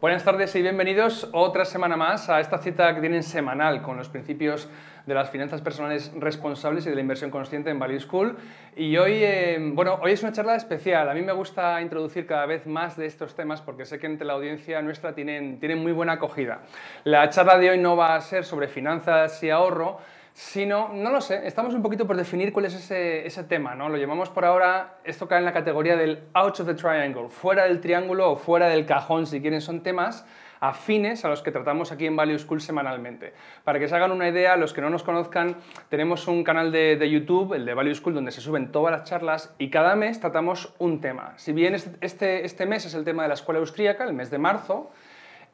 Buenas tardes y bienvenidos otra semana más a esta cita que tienen semanal con los principios de las finanzas personales responsables y de la inversión consciente en Value School. Y hoy, eh, bueno, hoy es una charla especial. A mí me gusta introducir cada vez más de estos temas porque sé que entre la audiencia nuestra tienen, tienen muy buena acogida. La charla de hoy no va a ser sobre finanzas y ahorro, sino, no lo sé, estamos un poquito por definir cuál es ese, tema, ¿no? Lo llamamos por ahora, esto cae en la categoría del out of the triangle, fuera del triángulo o fuera del cajón, si quieren, son temas afines a los que tratamos aquí en Value School semanalmente. Para que se hagan una idea, los que no nos conozcan, tenemos un canal de, YouTube, el de Value School, donde se suben todas las charlas y cada mes tratamos un tema. Si bien este, este, este mes es el tema de la escuela austríaca, el mes de marzo,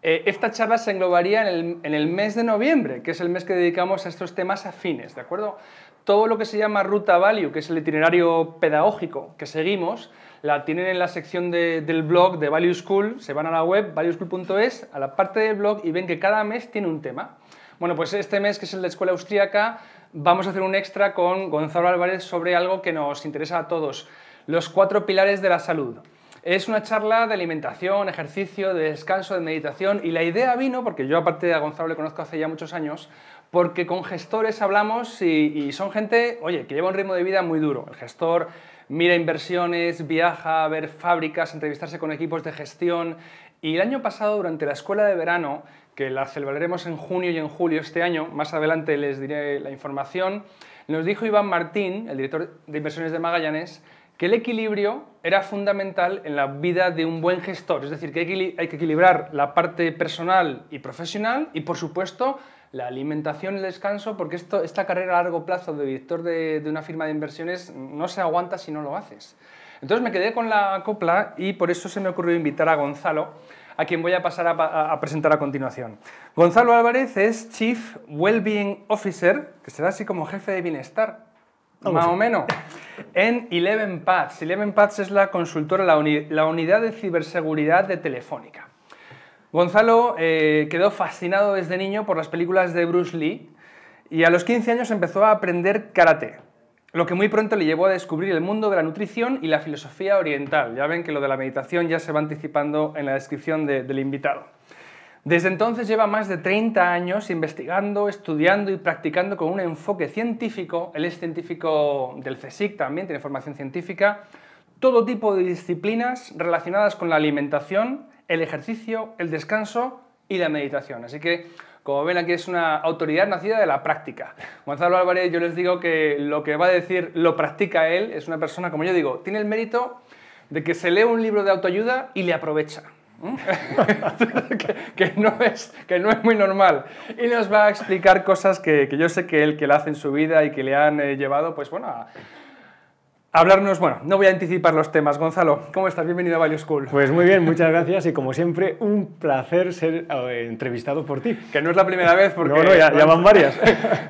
eh, esta charla se englobaría en el, mes de noviembre, que es el mes que dedicamos a estos temas afines, ¿de acuerdo? Todo lo que se llama Ruta Value, que es el itinerario pedagógico que seguimos, la tienen en la sección del blog de Value School, se van a la web valueschool.es, a la parte del blog y ven que cada mes tiene un tema. Bueno, pues este mes, que es el de Escuela Austríaca, vamos a hacer un extra con Gonzalo Álvarez sobre algo que nos interesa a todos, los cuatro pilares de la salud. Es una charla de alimentación, ejercicio, de descanso, de meditación y la idea vino, porque yo aparte a Gonzalo le conozco hace ya muchos años, porque con gestores hablamos y, y son gente, oye, que lleva un ritmo de vida muy duro. El gestor mira inversiones, viaja a ver fábricas, entrevistarse con equipos de gestión. Y el año pasado, durante la escuela de verano, que la celebraremos en junio y en julio este año, más adelante les diré la información, nos dijo Iván Martín, el director de inversiones de Magallanes, que el equilibrio era fundamental en la vida de un buen gestor, es decir, que hay que equilibrar la parte personal y profesional y, por supuesto, la alimentación y el descanso, porque esto, esta carrera a largo plazo de director de, una firma de inversiones no se aguanta si no lo haces. Entonces me quedé con la copla y por eso se me ocurrió invitar a Gonzalo, a quien voy a pasar a, a presentar a continuación. Gonzalo Álvarez es Chief Wellbeing Officer, que será así como jefe de bienestar más o menos. En Eleven Paths. Eleven Paths es la consultora, la, unidad de ciberseguridad de Telefónica. Gonzalo eh, quedó fascinado desde niño por las películas de Bruce Lee y a los 15 años empezó a aprender karate, lo que muy pronto le llevó a descubrir el mundo de la nutrición y la filosofía oriental. Ya ven que lo de la meditación ya se va anticipando en la descripción del invitado. Desde entonces lleva más de 30 años investigando, estudiando y practicando con un enfoque científico. Él es científico del CSIC también, tiene formación científica. Todo tipo de disciplinas relacionadas con la alimentación, el ejercicio, el descanso y la meditación. Así que, como ven, aquí es una autoridad nacida de la práctica. Gonzalo Álvarez, yo les digo que lo que va a decir lo practica él. Es una persona, como yo digo, tiene el mérito de que se lee un libro de autoayuda y le aprovecha. que, no es, que no es muy normal. Y nos va a explicar cosas que, yo sé que él que la hace en su vida y que le han eh, llevado, pues bueno, a, hablarnos, bueno, no voy a anticipar los temas. Gonzalo, ¿cómo estás? Bienvenido a Value School. Pues muy bien, muchas gracias y como siempre, un placer ser eh, entrevistado por ti. Que no es la primera vez porque... No, ya, van varias.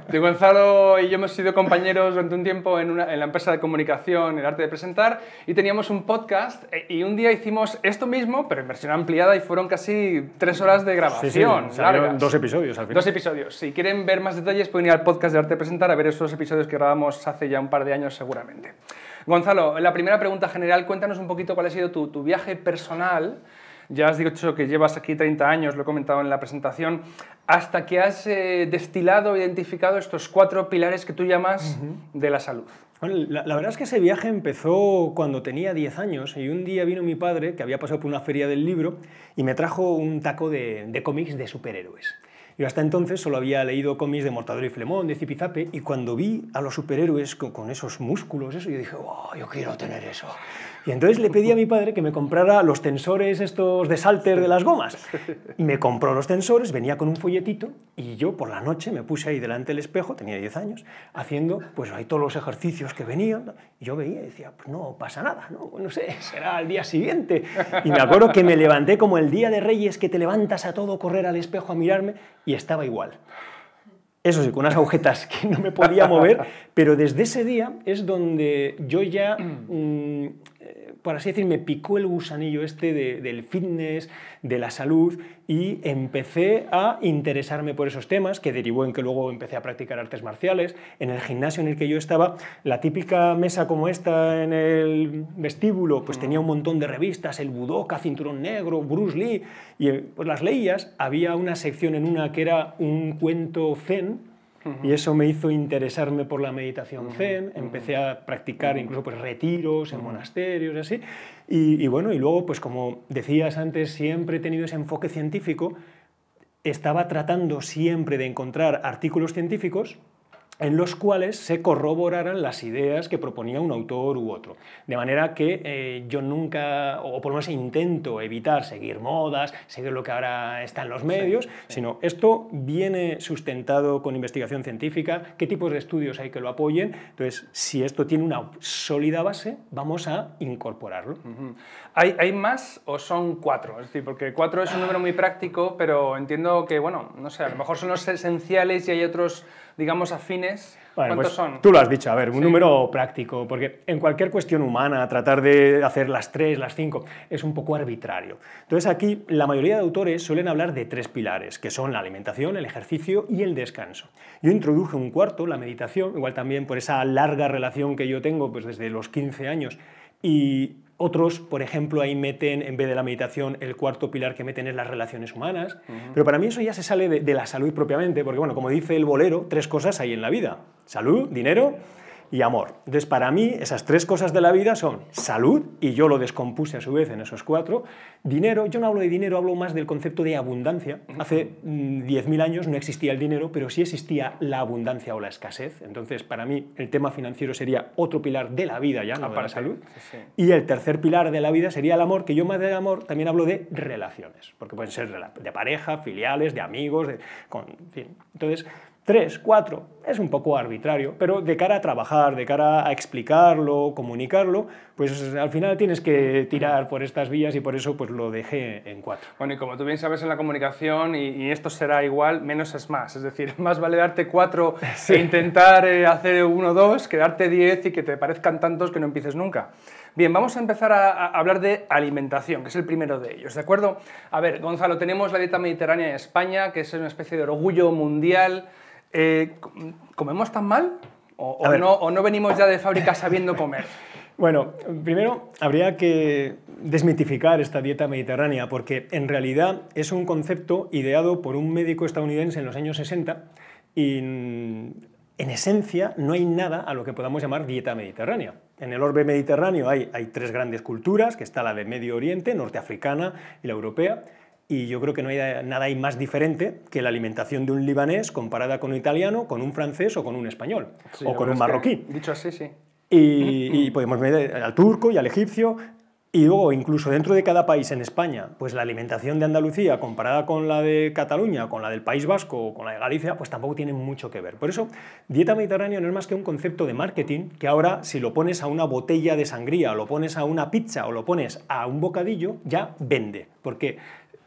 de Gonzalo y yo hemos sido compañeros durante un tiempo en, una, la empresa de comunicación, el arte de presentar, y teníamos un podcast eh, y un día hicimos esto mismo, pero en versión ampliada y fueron casi tres horas de grabación. Sí, sí, Dos episodios al final. Dos episodios. Si quieren ver más detalles pueden ir al podcast de arte de presentar a ver esos episodios que grabamos hace ya un par de años seguramente. Gonzalo, la primera pregunta general, cuéntanos un poquito cuál ha sido tu, viaje personal ya has dicho que llevas aquí 30 años, lo he comentado en la presentación, hasta que has destilado eh, destilado, identificado estos cuatro pilares que tú llamas de la salud. La, verdad es que ese viaje empezó cuando tenía 10 años y un día vino mi padre, que había pasado por una feria del libro, y me trajo un taco de cómics de superhéroes. Yo hasta entonces solo había leído cómics de Mortadelo y Flemón, de Zipizape, y cuando vi a los superhéroes con, esos músculos, eso, yo dije, oh, yo quiero tener eso. Y entonces le pedí a mi padre que me comprara los tensores estos de salter de las gomas. Y me compró los tensores, venía con un folletito y yo por la noche me puse ahí delante del espejo, tenía 10 años, haciendo pues ahí todos los ejercicios que venían. Y yo veía y decía, pues no pasa nada, no, no sé, será el día siguiente. Y me acuerdo que me levanté como el día de Reyes que te levantas a todo correr al espejo a mirarme y estaba igual. Eso sí, con unas agujetas que no me podía mover, pero desde ese día es donde yo ya... Mm. Mm, eh, por así decir, me picó el gusanillo este del fitness, de la salud, y empecé a interesarme por esos temas, que derivó en que luego empecé a practicar artes marciales. En el gimnasio en el que yo estaba, la típica mesa como esta en el vestíbulo, pues tenía un montón de revistas, el Budoka, Cinturón Negro, Bruce Lee, y eh, pues las leías. Había una sección en una que era un cuento zen, y eso me hizo interesarme por la meditación zen, empecé a practicar incluso pues, retiros en monasterios y así. Y, y bueno, y luego, pues como decías antes, siempre he tenido ese enfoque científico, estaba tratando siempre de encontrar artículos científicos en los cuales se corroboraran las ideas que proponía un autor u otro. De manera que eh, yo nunca, o por lo menos intento evitar seguir modas, seguir lo que ahora está en los medios, sino esto viene sustentado con investigación científica, qué tipos de estudios hay que lo apoyen. Entonces, si esto tiene una sólida base, vamos a incorporarlo. ¿Hay, hay más o son cuatro? Es decir, porque cuatro es un número muy práctico, pero entiendo que, bueno, no sé, a lo mejor son los esenciales y hay otros digamos, afines. ¿Cuántos pues son? Tú lo has dicho, a ver, un número práctico, porque en cualquier cuestión humana tratar de hacer las tres, las cinco, es un poco arbitrario. Entonces aquí la mayoría de autores suelen hablar de tres pilares, que son la alimentación, el ejercicio y el descanso. Yo introduje un cuarto, la meditación, igual también por esa larga relación que yo tengo pues, desde los 15 años, y otros, por ejemplo, ahí meten, en vez de la meditación, el cuarto pilar que meten es las relaciones humanas. Pero para mí eso ya se sale de, la salud propiamente, porque, bueno, como dice el bolero, tres cosas hay en la vida. Salud, dinero y amor. Entonces, para mí, esas tres cosas de la vida son salud, y yo lo descompuse a su vez en esos cuatro, dinero, yo no hablo de dinero, hablo más del concepto de abundancia. Hace 10.000 mm, años no existía el dinero, pero sí existía la abundancia o la escasez. Entonces, para mí, el tema financiero sería otro pilar de la vida ya, no para salud. Y el tercer pilar de la vida sería el amor, que yo más del amor también hablo de relaciones, porque pueden ser de pareja, filiales, de amigos, en fin. Entonces, Tres, cuatro, Es un poco arbitrario, pero de cara a trabajar, de cara a explicarlo, comunicarlo, pues al final tienes que tirar por estas vías y por eso pues lo dejé en cuatro. Bueno, y como tú bien sabes en la comunicación, y, esto será igual, menos es más. Es decir, más vale darte cuatro e intentar eh, hacer 1 dos, que darte diez y que te parezcan tantos que no empieces nunca. Bien, vamos a empezar a, a, hablar de alimentación, que es el primero de ellos, ¿de acuerdo? A ver, Gonzalo, tenemos la dieta mediterránea en España, que es una especie de orgullo mundial. Eh, ¿comemos tan mal? O, o, no, venimos ya de fábrica sabiendo comer? Bueno, primero habría que desmitificar esta dieta mediterránea porque en realidad es un concepto ideado por un médico estadounidense en los años 60 y mm, en esencia no hay nada a lo que podamos llamar dieta mediterránea. En el orbe mediterráneo hay, hay tres grandes culturas, que está la de Medio Oriente, norteafricana y la europea, y yo creo que no hay nada hay más diferente que la alimentación de un libanés comparada con un italiano, con un francés o con un español, o con un marroquí. dicho así, sí. Y, podemos ver al turco y al egipcio. Y luego, incluso dentro de cada país en España, pues la alimentación de Andalucía comparada con la de Cataluña, con la del País Vasco o con la de Galicia, pues tampoco tiene mucho que ver. Por eso, dieta mediterránea no es más que un concepto de marketing que ahora, si lo pones a una botella de sangría, o lo pones a una pizza, o lo pones a un bocadillo, ya vende. Porque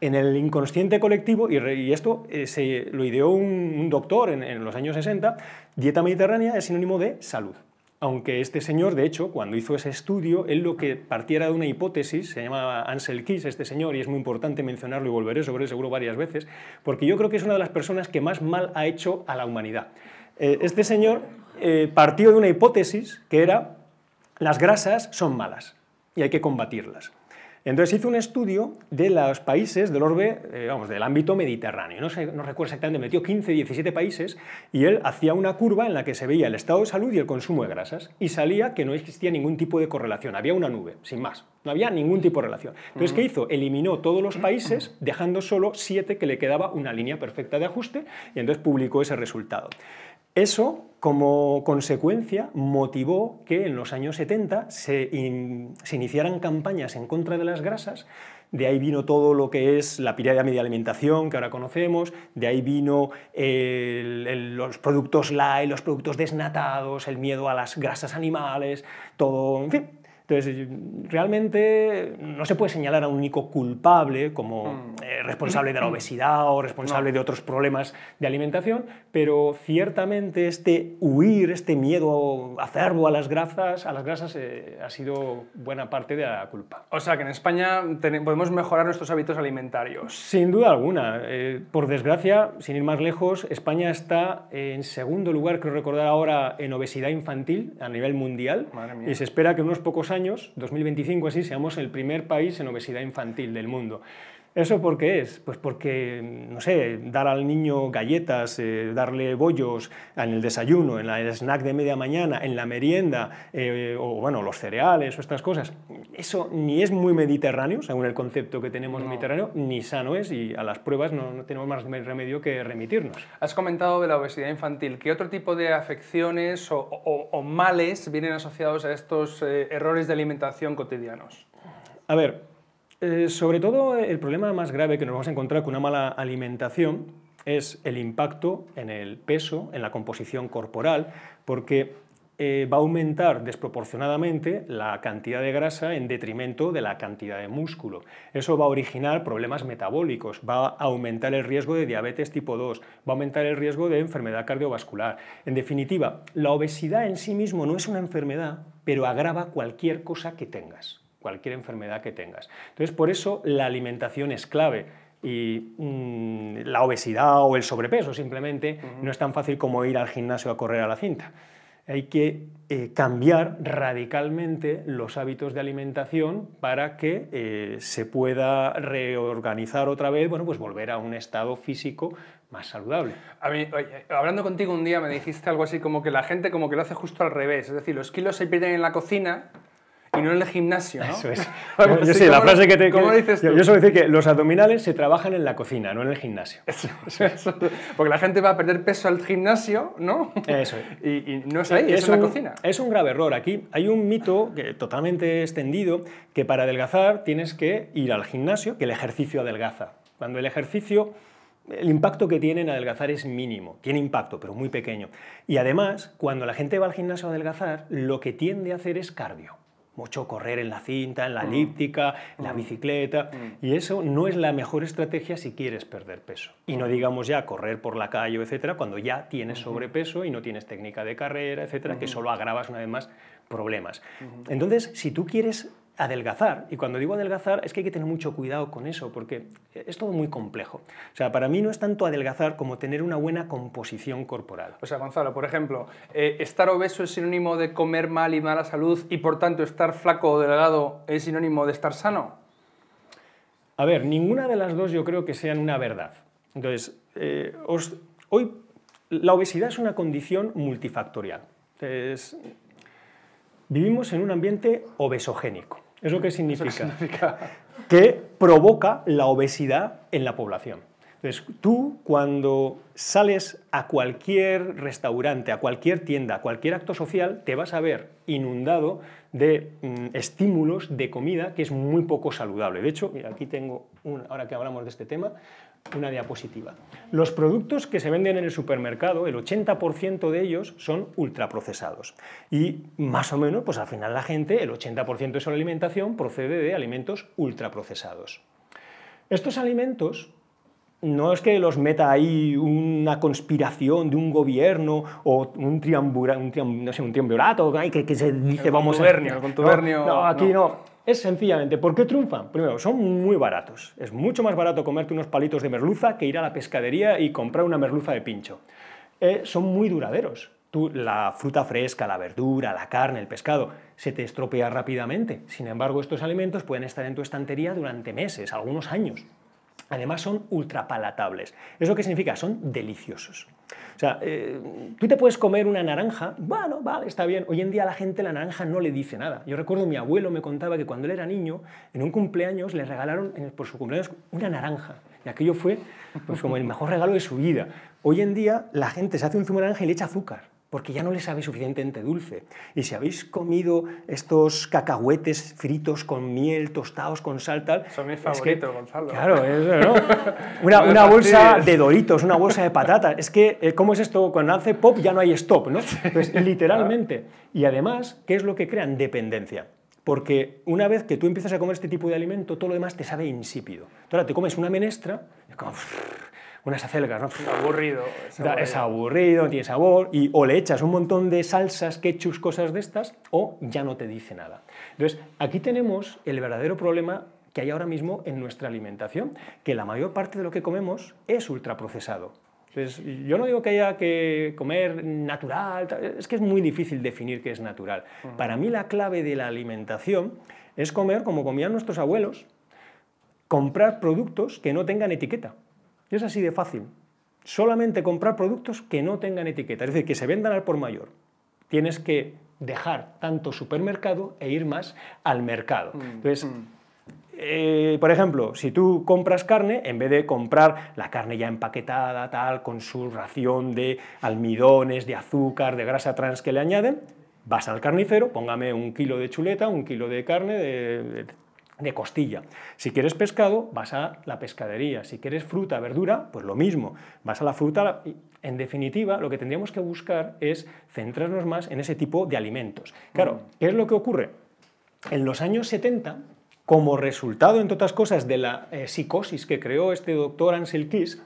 en el inconsciente colectivo, y, esto eh, se lo ideó un, doctor en, los años 60, dieta mediterránea es sinónimo de salud. Aunque este señor, de hecho, cuando hizo ese estudio, él lo que partiera de una hipótesis, se llamaba Ansel Keys este señor, y es muy importante mencionarlo y volveré sobre él seguro varias veces, porque yo creo que es una de las personas que más mal ha hecho a la humanidad. Eh, este señor eh, partió de una hipótesis que era las grasas son malas y hay que combatirlas. Entonces hizo un estudio de los países del eh, ámbito mediterráneo. No, recuerdo exactamente, metió 15, 17 países y él hacía una curva en la que se veía el estado de salud y el consumo de grasas y salía que no existía ningún tipo de correlación, había una nube, sin más. No había ningún tipo de relación. Entonces, ¿qué hizo? Eliminó todos los países, dejando solo siete que le quedaba una línea perfecta de ajuste, y entonces publicó ese resultado. Eso, como consecuencia, motivó que en los años 70 se, iniciaran campañas en contra de las grasas de ahí vino todo lo que es la pirámide de alimentación que ahora conocemos, de ahí vino los productos light, los productos desnatados, el miedo a las grasas animales, todo, en fin, entonces, eh, realmente no se puede señalar a un único culpable como mm. eh, responsable de la mm. obesidad o responsable de otros problemas de alimentación, pero ciertamente este huir, este miedo acervo a las grasas, a las grasas eh, ha sido buena parte de la culpa. O sea, que en España podemos mejorar nuestros hábitos alimentarios. Sin duda alguna. por desgracia, sin ir más lejos, España está en segundo lugar, creo recordar ahora, en obesidad infantil a nivel mundial. Y se espera que en unos pocos años 2025 así, seamos el primer país en obesidad infantil del mundo. ¿Eso por qué es? Pues porque, no sé, dar al niño galletas, eh, darle bollos en el desayuno, en el snack de media mañana, en la merienda, eh, o bueno, los cereales o estas cosas. Eso ni es muy mediterráneo, según el concepto que tenemos mediterráneo, ni sano es, y a las pruebas no, tenemos más remedio que remitirnos. Has comentado de la obesidad infantil. ¿Qué otro tipo de afecciones o, males vienen asociados a estos eh, errores de alimentación cotidianos? A ver, eh, sobre todo, eh, el problema más grave que nos vamos a encontrar con una mala alimentación es el impacto en el peso, en la composición corporal, porque eh, va a aumentar desproporcionadamente la cantidad de grasa en detrimento de la cantidad de músculo. Eso va a originar problemas metabólicos, va a aumentar el riesgo de diabetes tipo 2, va a aumentar el riesgo de enfermedad cardiovascular. En definitiva, la obesidad en sí mismo no es una enfermedad, pero agrava cualquier cosa que tengas cualquier enfermedad que tengas. Entonces, por eso la alimentación es clave y mm, la obesidad o el sobrepeso simplemente no es tan fácil como ir al gimnasio a correr a la cinta. Hay que eh, cambiar radicalmente los hábitos de alimentación para que eh, se pueda reorganizar otra vez, bueno, pues volver a un estado físico más saludable. hablando contigo un día me dijiste algo así como que la gente como que lo hace justo al revés, es decir, los kilos se pierden en la cocina y no en el gimnasio. ¿no? Eso es. Yo, pues la frase que te. Yo, suelo decir que los abdominales se trabajan en la cocina, no en el gimnasio. Eso, Porque la gente va a perder peso al gimnasio, ¿no? Eso Y, no es ahí, es, en la cocina. Es un grave error. Aquí hay un mito que, totalmente extendido que para adelgazar tienes que ir al gimnasio, que el ejercicio adelgaza. Cuando el ejercicio. El impacto que tiene en adelgazar es mínimo, tiene impacto, pero muy pequeño. Y además, cuando la gente va al gimnasio a adelgazar, lo que tiende a hacer es cardio mucho correr en la cinta, en la mm. elíptica, en la mm. bicicleta. Mm. Y eso no es la mejor estrategia si quieres perder peso. Y no digamos ya correr por la calle, etcétera, cuando ya tienes sobrepeso y no tienes técnica de carrera, etcétera, que solo agravas una vez más problemas. Entonces, si tú quieres adelgazar, y cuando digo adelgazar es que hay que tener mucho cuidado con eso, porque es todo muy complejo. O sea, para mí no es tanto adelgazar como tener una buena composición corporal. O sea, Gonzalo, por ejemplo, eh, estar obeso es sinónimo de comer mal y mala salud, y por tanto estar flaco o delgado es sinónimo de estar sano. A ver, ninguna de las dos yo creo que sean una verdad. Entonces, eh, hoy la obesidad es una condición multifactorial. vivimos en un ambiente obesogénico. ¿Eso qué significa? que provoca la obesidad en la población. Entonces, tú cuando sales a cualquier restaurante, a cualquier tienda, a cualquier acto social, te vas a ver inundado de mm, estímulos de comida que es muy poco saludable. De hecho, mira, aquí tengo un, ahora que hablamos de este tema, una diapositiva. Los productos que se venden en el supermercado, el 80% de ellos son ultraprocesados. Y más o menos, pues al final la gente, el 80% de su alimentación procede de alimentos ultraprocesados. Estos alimentos no es que los meta ahí una conspiración de un gobierno o un triambura, un que, se dice vamos a... No, aquí no es sencillamente, ¿por qué triunfan? Primero, son muy baratos. Es mucho más barato comerte unos palitos de merluza que ir a la pescadería y comprar una merluza de pincho. Eh, son muy duraderos. la fruta fresca, la verdura, la carne, el pescado, se te estropea rápidamente. Sin embargo, estos alimentos pueden estar en tu estantería durante meses, algunos años. Además, son ultrapalatables. ¿Eso qué significa? Son deliciosos. O sea, eh, tú te puedes comer una naranja, bueno, vale, está bien. Hoy en día la gente la naranja no le dice nada. Yo recuerdo mi abuelo me contaba que cuando él era niño, en un cumpleaños le regalaron por su cumpleaños una naranja. Y aquello fue pues, como el mejor regalo de su vida. Hoy en día la gente se hace un zumo de naranja y le echa azúcar porque ya no le sabe suficientemente dulce. Y si habéis comido estos cacahuetes fritos con miel, tostados con sal, tal... Son es que, Gonzalo. Claro, eso, ¿no? Una, pues bolsa de doritos, una bolsa de patatas. Es que, eh, ¿cómo es esto? Cuando hace pop ya no hay stop, ¿no? Pues, literalmente. Y además, ¿qué es lo que crean? Dependencia. Porque una vez que tú empiezas a comer este tipo de alimento, todo lo demás te sabe insípido. Entonces, ahora te comes una menestra, es como unas acelgas, ¿no? Es aburrido. Es aburrido. tiene sabor, y o le echas un montón de salsas, ketchups, cosas de estas, o ya no te dice nada. Entonces, aquí tenemos el verdadero problema que hay ahora mismo en nuestra alimentación, que la mayor parte de lo que comemos es ultraprocesado. Entonces, yo no digo que haya que comer natural, es que es muy difícil definir qué es natural. Mm. Para mí la clave de la alimentación es comer como comían nuestros abuelos, comprar productos que no tengan etiqueta. Y es así de fácil. Solamente comprar productos que no tengan etiqueta, es decir, que se vendan al por mayor. Tienes que dejar tanto supermercado e ir más al mercado. Mm, Entonces, mm. Eh, por ejemplo, si tú compras carne, en vez de comprar la carne ya empaquetada, tal, con su ración de almidones, de azúcar, de grasa trans que le añaden, vas al carnicero, póngame un kilo de chuleta, un kilo de carne, de de costilla. Si quieres pescado, vas a la pescadería. Si quieres fruta, verdura, pues lo mismo. Vas a la fruta. En definitiva, lo que tendríamos que buscar es centrarnos más en ese tipo de alimentos. Claro, mm. ¿qué es lo que ocurre? En los años 70, como resultado, entre otras cosas, de la eh, psicosis que creó este doctor Ansel Kiss,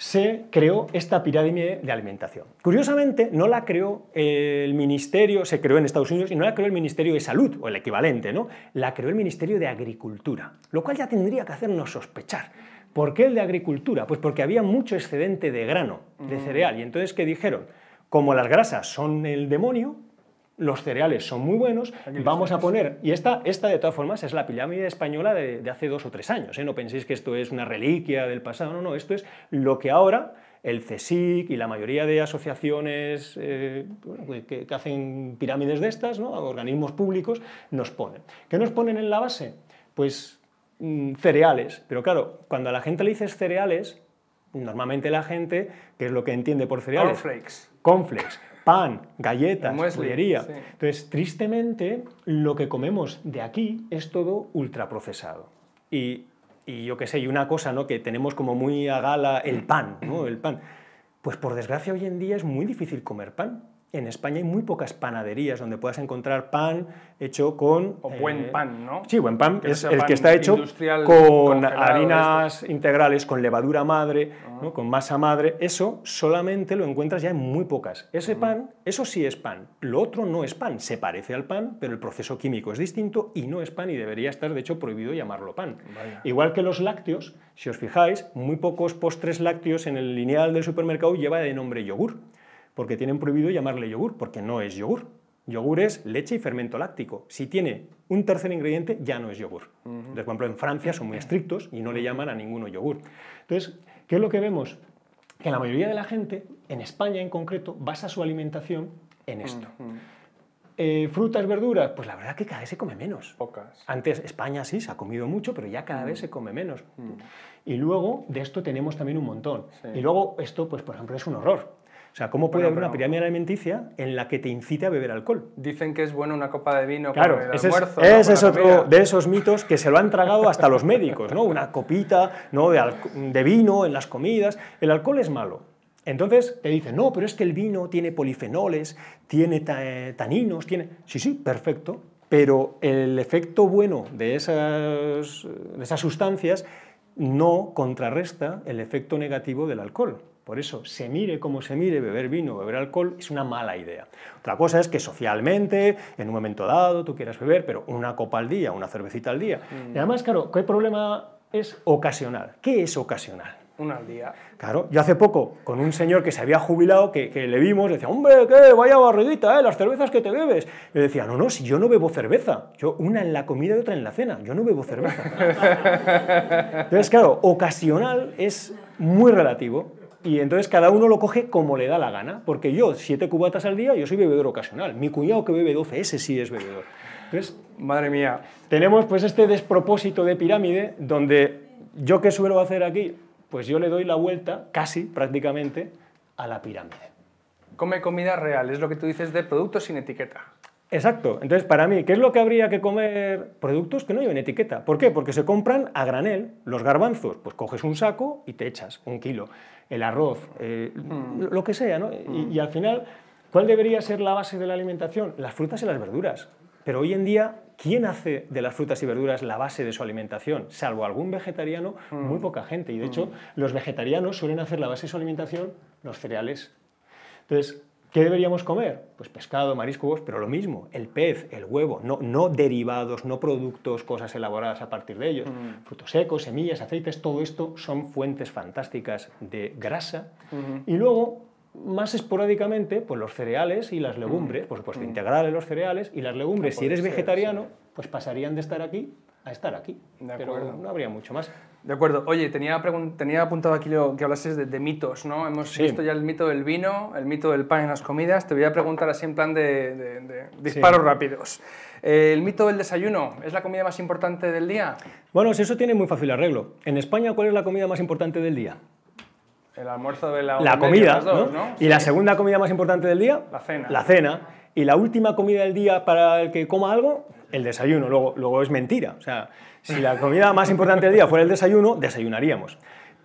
se creó esta pirámide de alimentación. Curiosamente, no la creó el ministerio, se creó en Estados Unidos y no la creó el Ministerio de Salud o el equivalente, ¿no? La creó el Ministerio de Agricultura, lo cual ya tendría que hacernos sospechar. ¿Por qué el de Agricultura? Pues porque había mucho excedente de grano, de cereal, y entonces ¿qué dijeron? Como las grasas son el demonio, los cereales son muy buenos, vamos a poner, y esta, esta de todas formas es la pirámide española de, hace dos o tres años, ¿eh? no penséis que esto es una reliquia del pasado, no, no, esto es lo que ahora el CSIC y la mayoría de asociaciones eh, que, hacen pirámides de estas, organismos públicos, nos ponen. ¿Qué nos ponen en la base? Pues mm, cereales, pero claro, cuando a la gente le dices cereales, normalmente la gente, ¿qué es lo que entiende por cereales? Cornflakes. Conflex pan, galletas, Entonces, tristemente, lo que comemos de aquí es todo ultraprocesado. Y, y yo qué sé, y una cosa ¿no? que tenemos como muy a gala, el pan, El pan. Pues por desgracia hoy en día es muy difícil comer pan en España hay muy pocas panaderías donde puedas encontrar pan hecho con... buen eh, pan, ¿no? Sí, buen pan. es el que está hecho con harinas integrales, con levadura madre, ah. con masa madre. Eso solamente lo encuentras ya en muy pocas. Ese pan, eso sí es pan. Lo otro no es pan. Se parece al pan, pero el proceso químico es distinto y no es pan y debería estar, de hecho, prohibido llamarlo pan. Igual que los lácteos, si os fijáis, muy pocos postres lácteos en el lineal del supermercado lleva de nombre yogur porque tienen prohibido llamarle yogur, porque no es yogur. Yogur es leche y fermento láctico. Si tiene un tercer ingrediente, ya no es yogur. por ejemplo, en Francia son muy estrictos y no le llaman a ninguno yogur. Entonces, ¿qué es lo que vemos? Que la mayoría de la gente, en España en concreto, basa su alimentación en esto. Eh, frutas, verduras, pues la verdad que cada vez se come menos. Pocas. Antes España sí se ha comido mucho, pero ya cada vez se come menos. Y luego de esto tenemos también un montón. Y luego esto, pues por ejemplo, es un horror. O sea, ¿cómo puede haber una pirámide alimenticia en la que te incite a beber alcohol? Dicen que es bueno una copa de vino claro, el Es, es de esos mitos que se lo han tragado hasta los médicos, ¿no? Una copita ¿no? De, vino en las comidas. El alcohol es malo, entonces te dicen, no, pero es que el vino tiene polifenoles, tiene eh, taninos, tiene... Sí, sí, perfecto, pero el efecto bueno de esas sustancias no contrarresta el efecto negativo del alcohol. Por eso, se mire como se mire, beber vino, beber alcohol es una mala idea. Otra cosa es que socialmente, en un momento dado, tú quieras beber, pero una copa al día, una cervecita al día. Mm. Y además, claro, ¿qué problema es ocasional? ¿Qué es ocasional? Una al día. Claro, yo hace poco, con un señor que se había jubilado, que, le vimos, decía, hombre, qué, vaya barriguita, ¿eh? las cervezas que te bebes. Le decía, no, no, si yo no bebo cerveza. Yo una en la comida y otra en la cena. Yo no bebo cerveza. Entonces, claro, ocasional es muy relativo. Y entonces cada uno lo coge como le da la gana, porque yo, siete cubatas al día, yo soy bebedor ocasional. Mi cuñado que bebe 12, ese sí es bebedor. Entonces, madre mía, tenemos pues este despropósito de pirámide donde yo qué suelo hacer aquí, pues yo le doy la vuelta, casi prácticamente, a la pirámide. Come comida real, es lo que tú dices de productos sin etiqueta. Exacto. Entonces, para mí, ¿qué es lo que habría que comer? Productos que no lleven etiqueta. ¿Por qué? Porque se compran a granel los garbanzos. Pues coges un saco y te echas un kilo el arroz, eh, mm. lo que sea, ¿no? Y, mm. al final, ¿cuál debería ser la base de la alimentación? Las frutas y las verduras. Pero hoy en día, ¿quién hace de las frutas y verduras la base de su alimentación? Salvo algún vegetariano, mm. muy poca gente. Y de hecho, los vegetarianos suelen hacer la base de su alimentación los cereales. Entonces, ¿Qué deberíamos comer? Pues pescado, mariscos, pero lo mismo, el pez, el huevo, no, no derivados, no productos, cosas elaboradas a partir de ellos. Mm. Frutos secos, semillas, aceites, todo esto son fuentes fantásticas de grasa. Mm-hmm. Y luego, más esporádicamente, pues los cereales y las legumbres, mm. por supuesto, mm. integrales los cereales y las legumbres. Si eres vegetariano, pues pasarían de estar aquí a estar aquí. pero no habría mucho más. De acuerdo. Oye, tenía, tenía apuntado aquí lo que hablases de, mitos, ¿no? Hemos visto ya el mito del vino, el mito del pan en las comidas. Te voy a preguntar así en plan de, disparos rápidos. Eh, ¿El mito del desayuno es la comida más importante del día? Bueno, eso tiene muy fácil arreglo. En España, ¿cuál es la comida más importante del día? El almuerzo de la, la comida. dos, ¿no? ¿Y la segunda comida más importante del día? La cena. La cena. Y la última comida del día para el que coma algo, el desayuno. Luego, luego es mentira. O sea, si la comida más importante del día fuera el desayuno, desayunaríamos.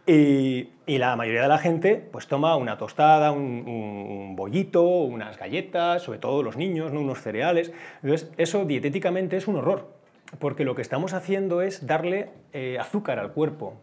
Y, la mayoría de la gente pues toma una tostada, un, bollito, unas galletas, sobre todo los niños, unos cereales. Entonces, eso dietéticamente es un horror, porque lo que estamos haciendo es darle eh, azúcar al cuerpo.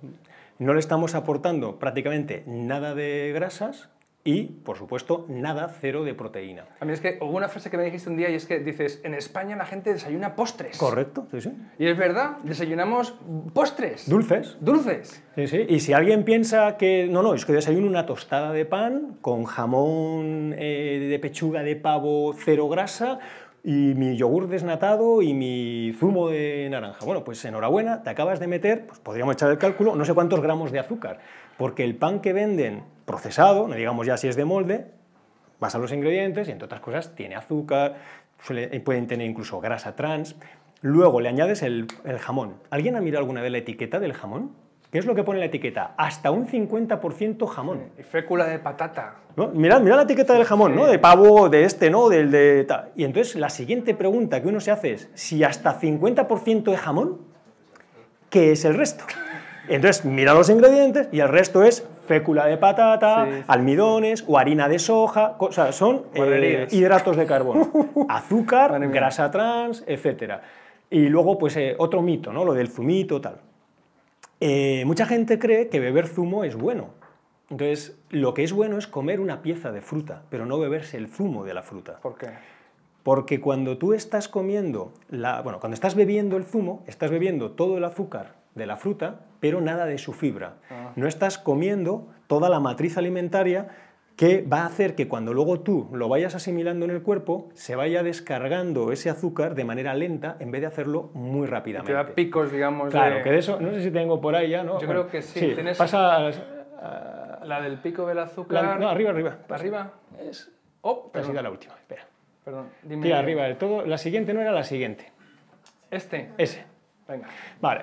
No le estamos aportando prácticamente nada de grasas, y, por supuesto, nada cero de proteína. A mí es que hubo una frase que me dijiste un día y es que dices, en España la gente desayuna postres. Correcto, sí, sí. Y es verdad, desayunamos postres. Dulces. Dulces. Sí, sí. Y si alguien piensa que, no, no, es que desayuno una tostada de pan con jamón eh, de pechuga de pavo cero grasa, y mi yogur desnatado y mi zumo de naranja. Bueno, pues enhorabuena, te acabas de meter, pues podríamos echar el cálculo, no sé cuántos gramos de azúcar, porque el pan que venden procesado, no digamos ya si es de molde, vas a los ingredientes y entre otras cosas tiene azúcar, pueden tener incluso grasa trans. Luego le añades el, el jamón. ¿Alguien ha mirado alguna vez la etiqueta del jamón? ¿Qué es lo que pone la etiqueta? Hasta un 50% jamón. fécula de patata. ¿No? Mirad, la etiqueta del jamón, ¿no? De pavo, de este, ¿no? Del de Y entonces la siguiente pregunta que uno se hace es, si hasta 50% de jamón, ¿qué es el resto? Entonces mira los ingredientes y el resto es fécula de patata, almidones o harina de soja, o sea, son eh, hidratos de carbono, azúcar, grasa trans, etc. Y luego, pues eh, otro mito, ¿no? Lo del zumito, tal. Eh, mucha gente cree que beber zumo es bueno. Entonces, lo que es bueno es comer una pieza de fruta, pero no beberse el zumo de la fruta. ¿Por qué? Porque cuando tú estás comiendo, la, bueno, cuando estás bebiendo el zumo, estás bebiendo todo el azúcar de la fruta, pero nada de su fibra. Ah. No estás comiendo toda la matriz alimentaria que va a hacer que cuando luego tú lo vayas asimilando en el cuerpo, se vaya descargando ese azúcar de manera lenta en vez de hacerlo muy rápidamente. Te da picos, digamos. Claro, que de eso, no sé si tengo por ahí ya, ¿no? Yo creo que sí. tienes... Pasa... la del pico del azúcar. no, arriba, arriba. ¿Arriba? Es... Oh, perdón. la última, espera. Perdón, dime. Tira arriba del todo. La siguiente no era la siguiente. ¿Este? Ese. Venga. Vale.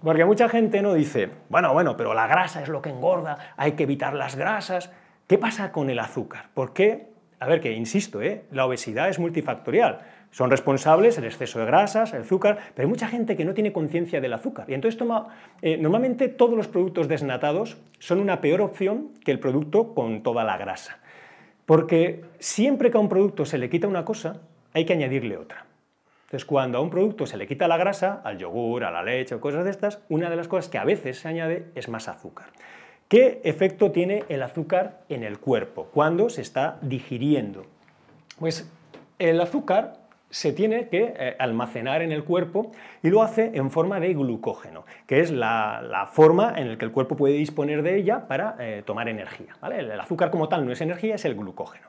Porque mucha gente no dice, bueno, bueno, pero la grasa es lo que engorda, hay que evitar las grasas. ¿Qué pasa con el azúcar? ¿Por qué? A ver, que insisto, ¿eh? la obesidad es multifactorial. Son responsables el exceso de grasas, el azúcar, pero hay mucha gente que no tiene conciencia del azúcar. Y entonces toma. Eh, normalmente todos los productos desnatados son una peor opción que el producto con toda la grasa. Porque siempre que a un producto se le quita una cosa, hay que añadirle otra. Entonces, cuando a un producto se le quita la grasa, al yogur, a la leche o cosas de estas, una de las cosas que a veces se añade es más azúcar. ¿Qué efecto tiene el azúcar en el cuerpo cuando se está digiriendo? Pues el azúcar se tiene que eh, almacenar en el cuerpo y lo hace en forma de glucógeno, que es la, forma en la que el cuerpo puede disponer de ella para eh, tomar energía. El, el azúcar como tal no es energía, es el glucógeno.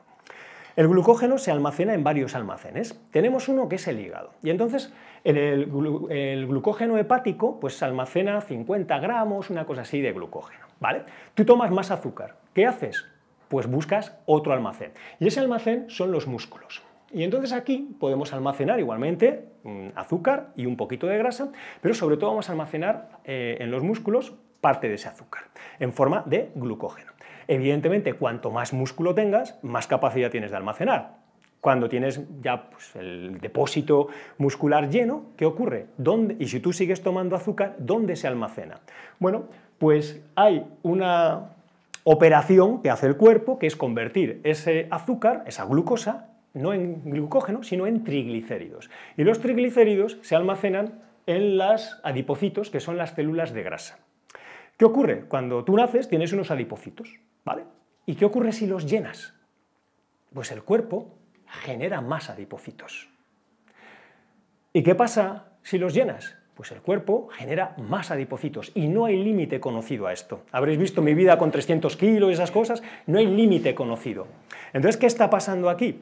El glucógeno se almacena en varios almacenes. Tenemos uno que es el hígado. Y entonces el, glucógeno hepático pues almacena 50 gramos, una cosa así de glucógeno. ¿vale? Tú tomas más azúcar. ¿Qué haces? Pues buscas otro almacén. Y ese almacén son los músculos. Y entonces aquí podemos almacenar igualmente mm, azúcar y un poquito de grasa, pero sobre todo vamos a almacenar eh, en los músculos parte de ese azúcar, en forma de glucógeno. Evidentemente, cuanto más músculo tengas, más capacidad tienes de almacenar. Cuando tienes ya pues, el depósito muscular lleno, ¿qué ocurre? y si tú sigues tomando azúcar, ¿dónde se almacena? Bueno, pues hay una operación que hace el cuerpo, que es convertir ese azúcar, esa glucosa, no en glucógeno, sino en triglicéridos. Y los triglicéridos se almacenan en las adipocitos, que son las células de grasa. ¿Qué ocurre? Cuando tú naces tienes unos adipocitos, ¿vale? ¿Y qué ocurre si los llenas? Pues el cuerpo genera más adipocitos. ¿Y qué pasa si los llenas? Pues el cuerpo genera más adipocitos y no hay límite conocido a esto. Habréis visto mi vida con 300 kilos y esas cosas, no hay límite conocido. Entonces, ¿qué está pasando aquí?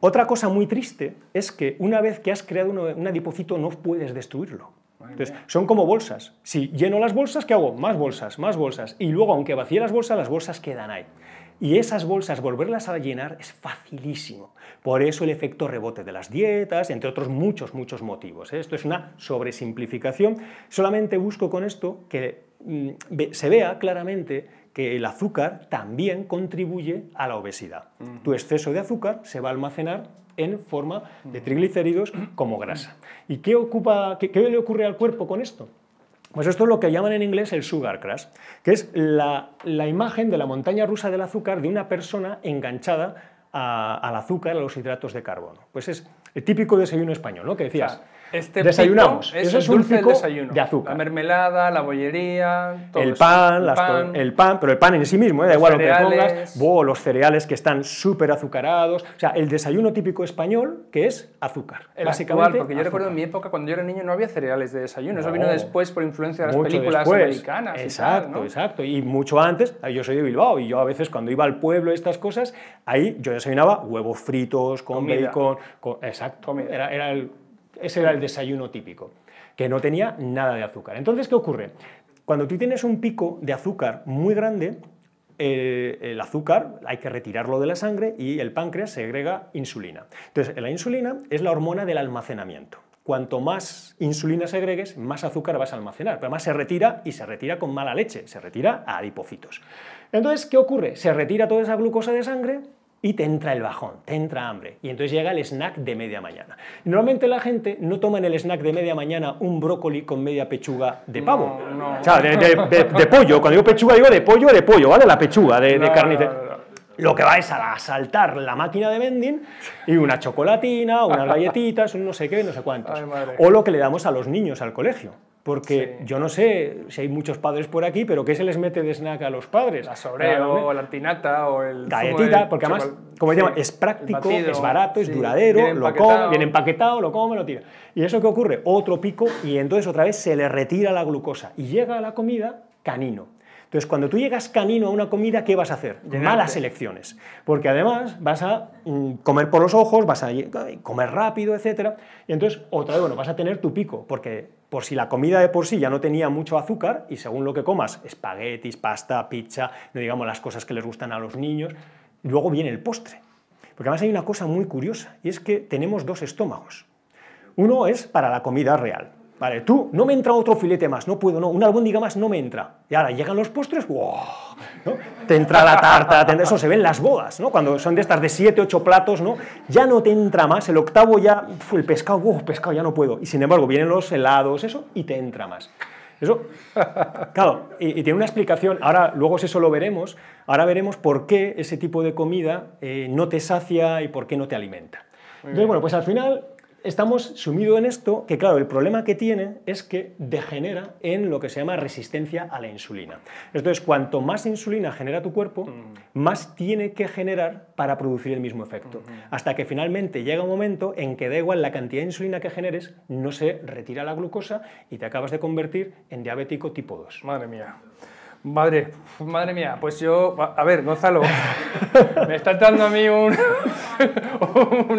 Otra cosa muy triste es que una vez que has creado un adipocito no puedes destruirlo. Entonces, son como bolsas. Si lleno las bolsas, ¿qué hago? Más bolsas, más bolsas. Y luego, aunque vacíe las bolsas, las bolsas quedan ahí. Y esas bolsas, volverlas a llenar es facilísimo. Por eso el efecto rebote de las dietas, entre otros muchos, muchos motivos. ¿eh? Esto es una sobresimplificación. Solamente busco con esto que mm, se vea claramente que el azúcar también contribuye a la obesidad. Tu exceso de azúcar se va a almacenar en forma de triglicéridos como grasa. ¿Y qué, ocupa, qué le ocurre al cuerpo con esto? Pues esto es lo que llaman en inglés el sugar crash, que es la, imagen de la montaña rusa del azúcar de una persona enganchada al azúcar, a los hidratos de carbono. Pues es el típico desayuno español, ¿no? Que decías... Este desayunamos. Eso es un desayuno. de azúcar. La mermelada, la bollería, todo el pan, las el pan, pero el pan en sí mismo, ¿eh? da igual lo que pongas, los cereales que están súper azucarados, o sea, el desayuno típico español que es azúcar. básicamente, porque yo recuerdo en mi época cuando yo era niño no había cereales de desayuno, eso vino después por influencia de las películas americanas. Exacto, exacto, y mucho antes, yo soy de Bilbao y yo a veces cuando iba al pueblo estas cosas, ahí yo desayunaba huevos fritos con bacon, exacto, era el ese era el desayuno típico, que no tenía nada de azúcar. Entonces, ¿qué ocurre? Cuando tú tienes un pico de azúcar muy grande, eh, el, azúcar hay que retirarlo de la sangre y el páncreas segrega insulina. Entonces, la insulina es la hormona del almacenamiento cuanto más insulina segregues, más azúcar vas a almacenar. Pero además se retira y se retira con mala leche, se retira a adipocitos. Entonces, ¿qué ocurre? Se retira toda esa glucosa de sangre y te entra el bajón, te entra hambre. Y entonces llega el snack de media mañana. Normalmente la gente no toma en el snack de media mañana un brócoli con media pechuga de pavo. O de, pollo. Cuando digo pechuga, digo de pollo, de pollo, ¿vale? La pechuga de, no, Lo que va es a asaltar la máquina de vending y una chocolatina, unas galletitas, un no sé qué, no sé cuántos. o lo que le damos a los niños al colegio. Porque yo no sé si hay muchos padres por aquí, pero ¿qué se les mete de snack a los padres? La sobreo, o la Antinata, o el. Galletita, porque además, como llama, es práctico, es barato, es duradero, lo come, viene empaquetado, lo come, lo tira. ¿Y eso qué ocurre? Otro pico y entonces otra vez se le retira la glucosa y llega a la comida canino. Entonces, cuando tú llegas canino a una comida, ¿qué vas a hacer? Malas elecciones. Porque además vas a mm, comer por los ojos, vas a eh, comer rápido, etc. Y entonces, otra vez, bueno, vas a tener tu pico, porque por si la comida de por sí ya no tenía mucho azúcar, y según lo que comas, espaguetis, pasta, pizza, no digamos las cosas que les gustan a los niños, luego viene el postre. Porque además hay una cosa muy curiosa, y es que tenemos dos estómagos. Uno es para la comida real, Vale, tú, no me entra otro filete más, no puedo, no, una albóndiga más no me entra. Y ahora llegan los postres, ¡wow! Te entra la tarta, eso se ven las bodas, ¿no? Cuando son de estas de siete, ocho platos, ¿no? Ya no te entra más, el octavo ya, fue el pescado, wow, pescado ya no puedo. Y sin embargo, vienen los helados, eso, y te entra más. Eso, claro, y, tiene una explicación, ahora luego eso lo veremos, ahora veremos por qué ese tipo de comida eh, no te sacia y por qué no te alimenta. Entonces, bueno, pues al final estamos sumidos en esto, que claro, el problema que tiene es que degenera en lo que se llama resistencia a la insulina. Entonces, cuanto más insulina genera tu cuerpo, mm. más tiene que generar para producir el mismo efecto. Mm-hmm. Hasta que finalmente llega un momento en que da igual la cantidad de insulina que generes, no se retira la glucosa y te acabas de convertir en diabético tipo 2. Madre mía. Madre, madre mía, pues yo, a ver, Gonzalo, me está dando a mí un,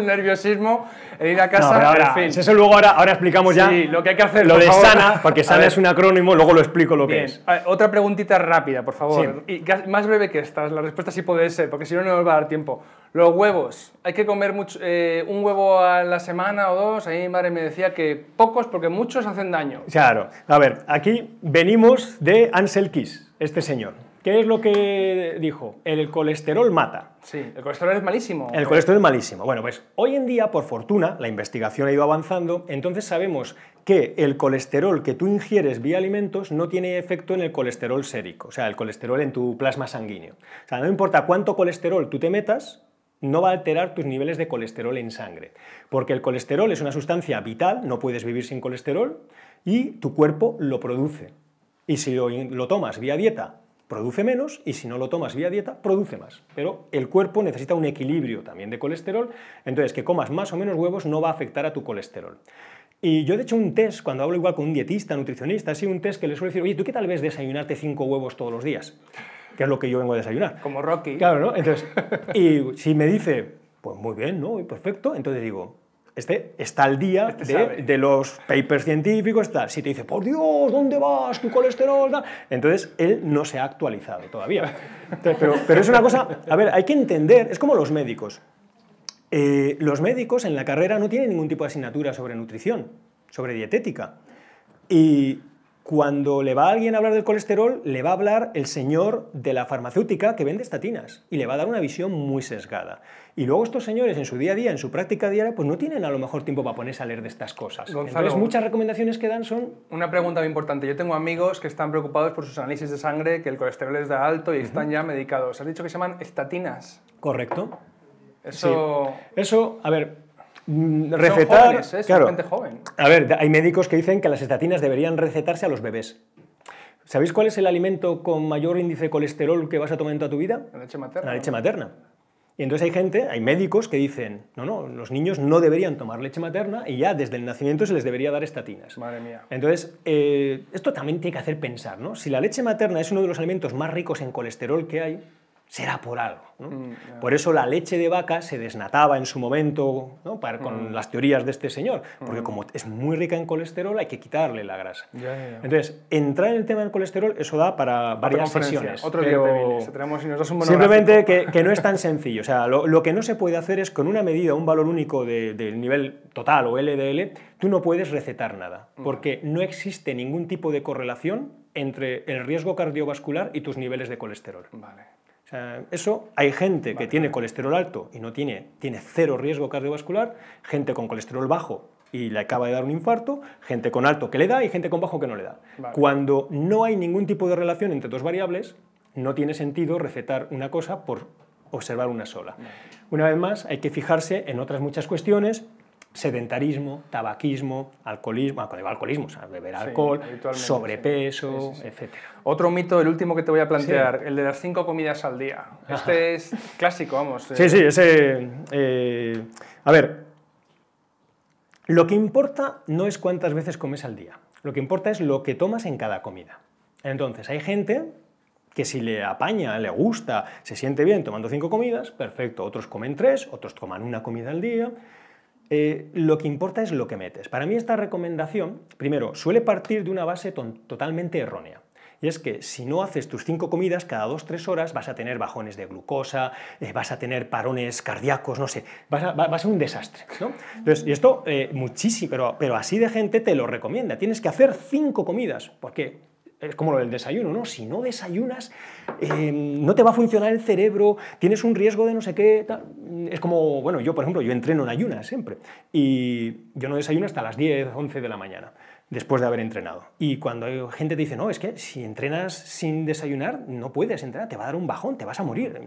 nerviosismo he ir a casa. en fin. Eso luego ahora, ahora explicamos ya. lo que hay que hacer. Lo de SANA, porque SANA es un acrónimo, luego lo explico lo que es. otra preguntita rápida, por favor. Y más breve que esta, la respuesta sí puede ser, porque si no, no nos va a dar tiempo. Los huevos. Hay que comer eh, un huevo a la semana o dos. A mí mi madre me decía que pocos porque muchos hacen daño. Claro. A ver, aquí venimos de Ansel Kiss, este señor. ¿Qué es lo que dijo? El colesterol mata. Sí, el colesterol es malísimo. El colesterol es malísimo. Bueno, pues hoy en día, por fortuna, la investigación ha ido avanzando, entonces sabemos que el colesterol que tú ingieres vía alimentos no tiene efecto en el colesterol sérico, o sea, el colesterol en tu plasma sanguíneo. O sea, no importa cuánto colesterol tú te metas, no va a alterar tus niveles de colesterol en sangre, porque el colesterol es una sustancia vital, no puedes vivir sin colesterol, y tu cuerpo lo produce. Y si lo, tomas vía dieta, produce menos, y si no lo tomas vía dieta, produce más. Pero el cuerpo necesita un equilibrio también de colesterol, entonces que comas más o menos huevos no va a afectar a tu colesterol. Y yo, he hecho, un test, cuando hablo igual con un dietista, nutricionista, así un test que le suele decir, oye, ¿tú qué tal ves desayunarte cinco huevos todos los días? que es lo que yo vengo a desayunar. Como Rocky. Claro, ¿no? Entonces, y si me dice, pues muy bien, ¿no? Perfecto, entonces digo, este está al día este de, los papers científicos, está. Si te dice, por Dios, ¿dónde vas? Tu colesterol, entonces él no se ha actualizado todavía. pero, pero, es una cosa, a ver, hay que entender, es como los médicos. Eh, los médicos en la carrera no tienen ningún tipo de asignatura sobre nutrición, sobre dietética. Y cuando le va alguien a hablar del colesterol, le va a hablar el señor de la farmacéutica que vende estatinas y le va a dar una visión muy sesgada. Y luego estos señores en su día a día, en su práctica diaria, pues no tienen a lo mejor tiempo para ponerse a leer de estas cosas. muchas recomendaciones que dan son... Una pregunta muy importante. Yo tengo amigos que están preocupados por sus análisis de sangre, que el colesterol les da alto y están ya medicados. Has dicho que se llaman estatinas. Correcto. Eso... Eso, a ver, Mm, recetar. ¿eh? joven. A ver, hay médicos que dicen que las estatinas deberían recetarse a los bebés. ¿Sabéis cuál es el alimento con mayor índice de colesterol que vas a tomar en toda tu vida? La leche materna. La leche materna. Y entonces hay gente, hay médicos que dicen, no, no, los niños no deberían tomar leche materna y ya desde el nacimiento se les debería dar estatinas. Madre mía. Entonces, eh, esto también tiene que hacer pensar, ¿no? Si la leche materna es uno de los alimentos más ricos en colesterol que hay, será por algo. Mm, por eso la leche de vaca se desnataba en su momento ¿no? con mm. las teorías de este señor, porque mm. como es muy rica en colesterol hay que quitarle la grasa. Entonces, entrar en el tema del colesterol, eso da para varias sesiones. Otro simplemente que, no es tan sencillo. O sea, lo, que no se puede hacer es con una medida, un valor único del nivel total o LDL, tú no puedes recetar nada, porque no existe ningún tipo de correlación entre el riesgo cardiovascular y tus niveles de colesterol. Vale eso hay gente que tiene colesterol alto y no tiene, tiene cero riesgo cardiovascular, gente con colesterol bajo y le acaba de dar un infarto, gente con alto que le da y gente con bajo que no le da. Cuando no hay ningún tipo de relación entre dos variables, no tiene sentido recetar una cosa por observar una sola. Una vez más, hay que fijarse en otras muchas cuestiones sedentarismo, tabaquismo, alcoholismo, alcoholismo, o beber alcohol, sobrepeso, etc. Otro mito, el último que te voy a plantear, el de las cinco comidas al día. Este es clásico, vamos. Sí, eh. sí, ese... Eh, a ver, lo que importa no es cuántas veces comes al día, lo que importa es lo que tomas en cada comida. Entonces, hay gente que si le apaña, le gusta, se siente bien tomando cinco comidas, perfecto. Otros comen tres, otros toman una comida al día. Eh, lo que importa es lo que metes. Para mí esta recomendación, primero, suele partir de una base totalmente errónea. Y es que si no haces tus cinco comidas cada dos tres horas vas a tener bajones de glucosa, eh, vas a tener parones cardíacos, no sé, vas a, va, a ser un desastre. Entonces, y esto eh, muchísimo, pero, así de gente te lo recomienda. Tienes que hacer cinco comidas, ¿Por qué? es como lo del desayuno, ¿no? Si no desayunas, em, no te va a funcionar el cerebro, tienes un riesgo de no sé qué. Es como, bueno, yo, por ejemplo, yo entreno en ayunas siempre y yo no desayuno hasta las 10, 11 de la mañana después de haber entrenado. Y cuando hay gente te dice, no, es que si entrenas sin desayunar, no puedes entrenar, te va a dar un bajón, te vas a morir.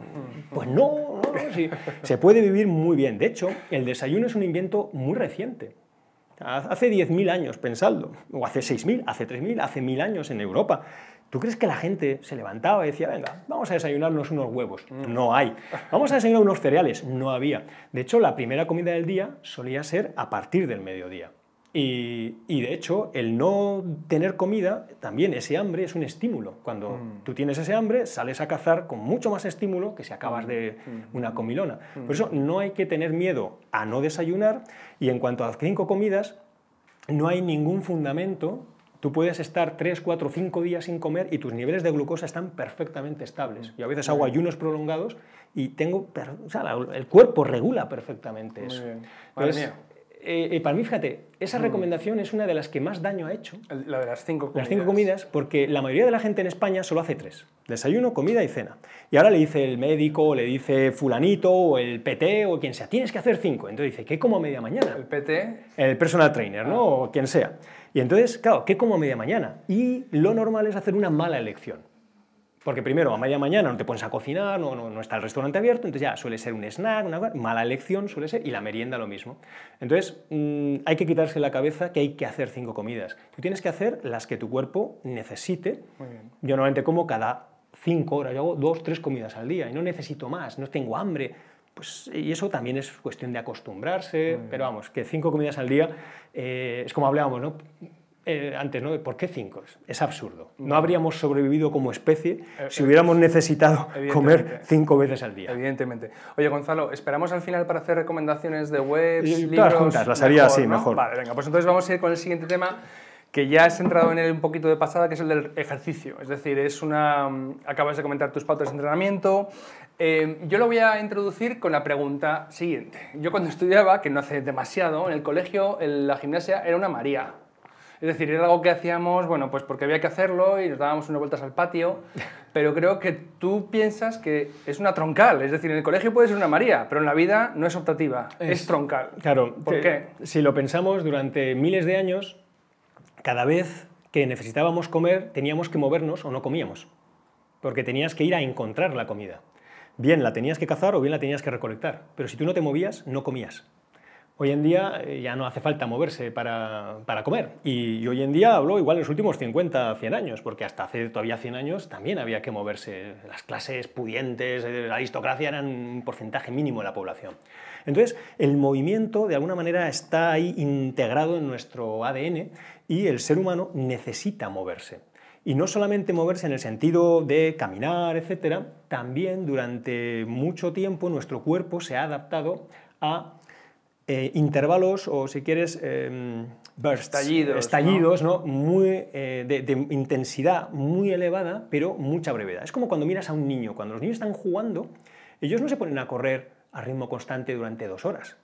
Pues no, no, no sí. se puede vivir muy bien. De hecho, el desayuno es un invento muy reciente. Hace 10.000 años, pensando, o hace 6.000, hace 3.000, hace 1.000 años en Europa. ¿Tú crees que la gente se levantaba y decía, venga, vamos a desayunarnos unos huevos? Mm. No hay. Vamos a desayunar unos cereales? No había. De hecho, la primera comida del día solía ser a partir del mediodía. Y, de hecho, el no tener comida, también ese hambre es un estímulo. Cuando mm. tú tienes ese hambre, sales a cazar con mucho más estímulo que si acabas mm. de una comilona. Por eso no hay que tener miedo a no desayunar y en cuanto a cinco comidas, no hay ningún fundamento. Tú puedes estar 3, 4, 5 días sin comer y tus niveles de glucosa están perfectamente estables. Mm. Yo a veces hago ayunos prolongados y tengo, o el cuerpo regula perfectamente eso. Eh, eh, para mí, fíjate, esa mm. recomendación es una de las que más daño ha hecho. La de las cinco comidas. Las cinco comidas, porque la mayoría de la gente en España solo hace tres. Desayuno, comida y cena. Y ahora le dice el médico, le dice fulanito, o el PT, o quien sea, tienes que hacer cinco. Entonces dice, ¿qué como a media mañana? El PT. El personal trainer, ¿no? Ah. O quien sea. Y entonces, claro, ¿qué como a media mañana? Y lo normal es hacer una mala elección. Porque primero, a media mañana no te pones a cocinar, no, no, está el restaurante abierto, entonces ya suele ser un snack, una mala elección suele ser, y la merienda lo mismo. Entonces, mm, hay que quitarse la cabeza que hay que hacer cinco comidas. Tú tienes que hacer las que tu cuerpo necesite. Yo normalmente como cada cinco horas, yo hago dos, tres comidas al día, y no necesito más, no tengo hambre. Pues, y eso también es cuestión de acostumbrarse, pero vamos, que cinco comidas al día, eh, es como hablábamos, ¿no? Eh, antes, ¿no? ¿Por qué cinco? Es absurdo. No habríamos sobrevivido como especie eh, eh, si hubiéramos necesitado comer cinco veces al día. Evidentemente. Oye, Gonzalo, ¿esperamos al final para hacer recomendaciones de webs, libros? Todas juntas, las haría así, mejor. Vale, venga, pues entonces vamos a ir con el siguiente tema que ya has entrado en él un poquito de pasada, que es el del ejercicio. Es decir, es una... Mm, acabas de comentar tus pautas de entrenamiento, yo lo voy a introducir con la pregunta siguiente. Yo cuando estudiaba, que no hace demasiado, en el colegio en la gimnasia era una María. Es decir, era algo que hacíamos, bueno, pues porque había que hacerlo y nos dábamos unas vueltas al patio, pero creo que tú piensas que es una troncal, es decir, en el colegio puede ser una María, pero en la vida no es optativa, es, troncal. Claro, ¿por qué? Si lo pensamos, durante miles de años, cada vez que necesitábamos comer, teníamos que movernos o no comíamos, porque tenías que ir a encontrar la comida. Bien la tenías que cazar o bien la tenías que recolectar, pero si tú no te movías, no comías. Hoy en día eh, ya no hace falta moverse para, comer. Y, hoy en día hablo igual en los últimos 50, 100 años, porque hasta hace todavía 100 años también había que moverse. Las clases pudientes, eh, la aristocracia eran un porcentaje mínimo de la población. Entonces, el movimiento de alguna manera está ahí integrado en nuestro ADN y el ser humano necesita moverse. Y no solamente moverse en el sentido de caminar, etcétera, también durante mucho tiempo nuestro cuerpo se ha adaptado a eh, intervalos o, si quieres, em, bursts, estallidos, ¿no? Muy, eh, de, de, intensidad muy elevada, pero mucha brevedad. Es como cuando miras a un niño. Cuando los niños están jugando, ellos no se ponen a correr a ritmo constante durante dos horas.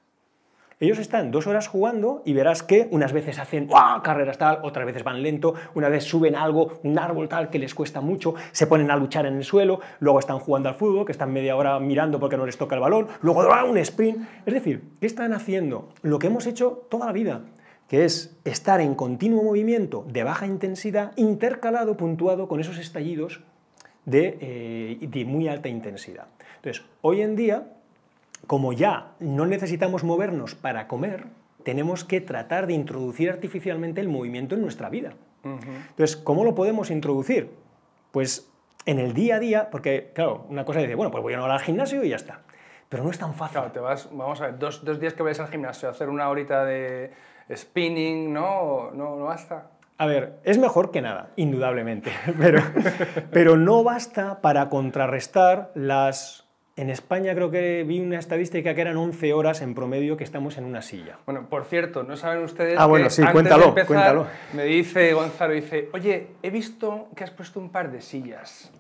Ellos están dos horas jugando y verás que unas veces hacen carreras tal, otras veces van lento, una vez suben algo, un árbol tal que les cuesta mucho, se ponen a luchar en el suelo, luego están jugando al fútbol, que están media hora mirando porque no les toca el balón, luego ah, un sprint. Es decir, ¿qué están haciendo? Lo que hemos hecho toda la vida que es estar en continuo movimiento de baja intensidad intercalado, puntuado con esos estallidos de, eh, muy alta intensidad. Entonces, hoy en día como ya no necesitamos movernos para comer, tenemos que tratar de introducir artificialmente el movimiento en nuestra vida. Entonces, ¿cómo lo podemos introducir? Pues en el día a día, porque claro, una cosa dice, bueno, pues voy a ir al gimnasio y ya está. Pero no es tan fácil. Claro, te vas, vamos a ver, dos, días que vayas al gimnasio, a hacer una horita de spinning, ¿no? No, no basta. A ver, es mejor que nada, indudablemente, pero, pero no basta para contrarrestar las en España creo que vi una estadística que eran 11 horas en promedio que estamos en una silla. Bueno, por cierto, no saben ustedes. Ah, que sí, antes cuéntalo, cuéntalo. Me dice Gonzalo, dice, oye, he visto que has puesto un par de sillas.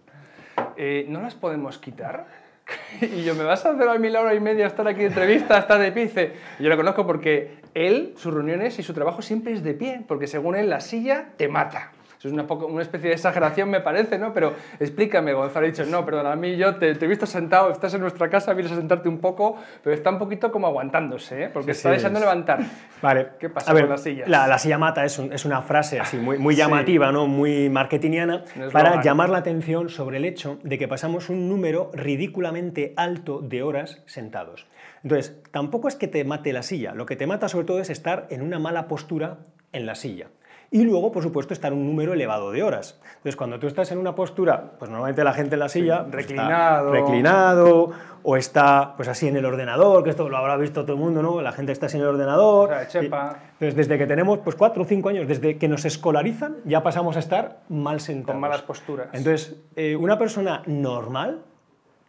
Eh, ¿No las podemos quitar? y yo, ¿me vas a hacer a mil y media estar aquí de entrevista, estar de pie? yo lo conozco porque él, sus reuniones y su trabajo siempre es de pie, porque según él, la silla te mata es una, especie de exageración, me parece, ¿no? Pero explícame, Gonzalo. He dicho, no, perdón, a mí yo te, he visto sentado, estás en nuestra casa, vienes a sentarte un poco, pero está un poquito como aguantándose, ¿eh? Porque está sí, levantar. Vale. ¿Qué pasa con las sillas? La, silla mata es, una frase así muy, llamativa, ¿no? Muy marketingiana, para llamar la atención sobre el hecho de que pasamos un número ridículamente alto de horas sentados. Entonces, tampoco es que te mate la silla, lo que te mata sobre todo es estar en una mala postura en la silla. Y luego, por supuesto, estar un número elevado de horas. Entonces, cuando tú estás en una postura, pues normalmente la gente en la silla pues, reclinado. reclinado o está pues así en el ordenador, que esto lo habrá visto todo el mundo, ¿no? La gente está así en el ordenador. Entonces, desde que tenemos pues cuatro o cinco años, desde que nos escolarizan, ya pasamos a estar mal sentados. Con malas posturas. Entonces, eh, una persona normal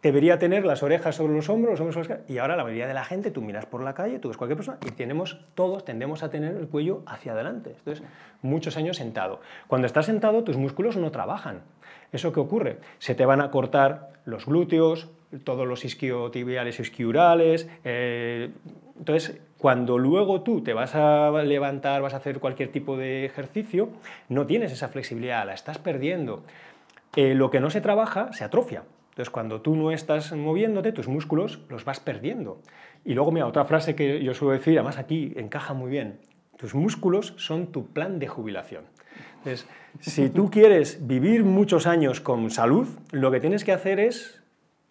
debería tener las orejas sobre los hombros, Y ahora la mayoría de la gente, tú miras por la calle, tú ves cualquier persona y tenemos, todos tendemos a tener el cuello hacia adelante. Entonces, muchos años sentado. Cuando estás sentado, tus músculos no trabajan. ¿Eso qué ocurre? Se te van a cortar los glúteos, todos los isquiotibiales, isquiurales. Eh, entonces, cuando luego tú te vas a levantar, vas a hacer cualquier tipo de ejercicio, no tienes esa flexibilidad, la estás perdiendo. Eh, lo que no se trabaja se atrofia. Entonces, cuando tú no estás moviéndote, tus músculos los vas perdiendo. Y luego, mira, otra frase que yo suelo decir, además aquí encaja muy bien, tus músculos son tu plan de jubilación. Entonces, si tú quieres vivir muchos años con salud, lo que tienes que hacer es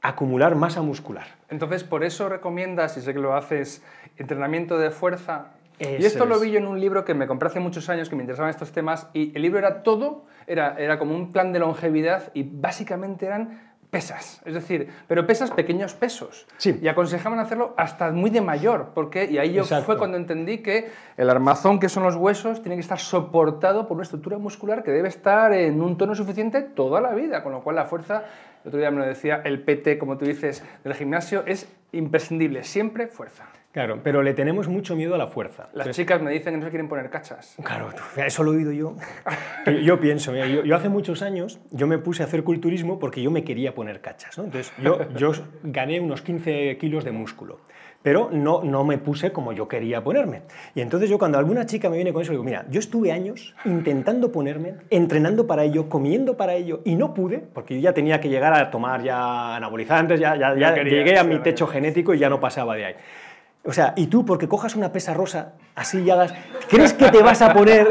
acumular masa muscular. Entonces, por eso recomiendas, y sé que lo haces, entrenamiento de fuerza. y esto lo vi yo en un libro que me compré hace muchos años, que me interesaban estos temas, y el libro era todo, era, era como un plan de longevidad, y básicamente eran pesas, es decir, pero pesas pequeños pesos. Y aconsejaban hacerlo hasta muy de mayor, porque y ahí yo fue cuando entendí que el armazón que son los huesos tiene que estar soportado por una estructura muscular que debe estar en un tono suficiente toda la vida, con lo cual la fuerza, el otro día me lo decía, el PT, como tú dices, del gimnasio es imprescindible, siempre fuerza. Claro, pero le tenemos mucho miedo a la fuerza. Las chicas me dicen que no se quieren poner cachas. Claro, eso lo he oído yo. yo, pienso, yo, hace muchos años yo me puse a hacer culturismo porque yo me quería poner cachas. ¿no? Entonces yo, gané unos 15 kilos de músculo pero no, no me puse como yo quería ponerme. Y entonces yo cuando alguna chica me viene con eso, digo, mira, yo estuve años intentando ponerme, entrenando para ello, comiendo para ello, y no pude, porque yo ya tenía que llegar a tomar ya anabolizantes, ya, llegué a mi techo genético y ya no pasaba de ahí. O sea, y tú porque cojas una pesa rosa, así y hagas, ¿crees que te vas a poner?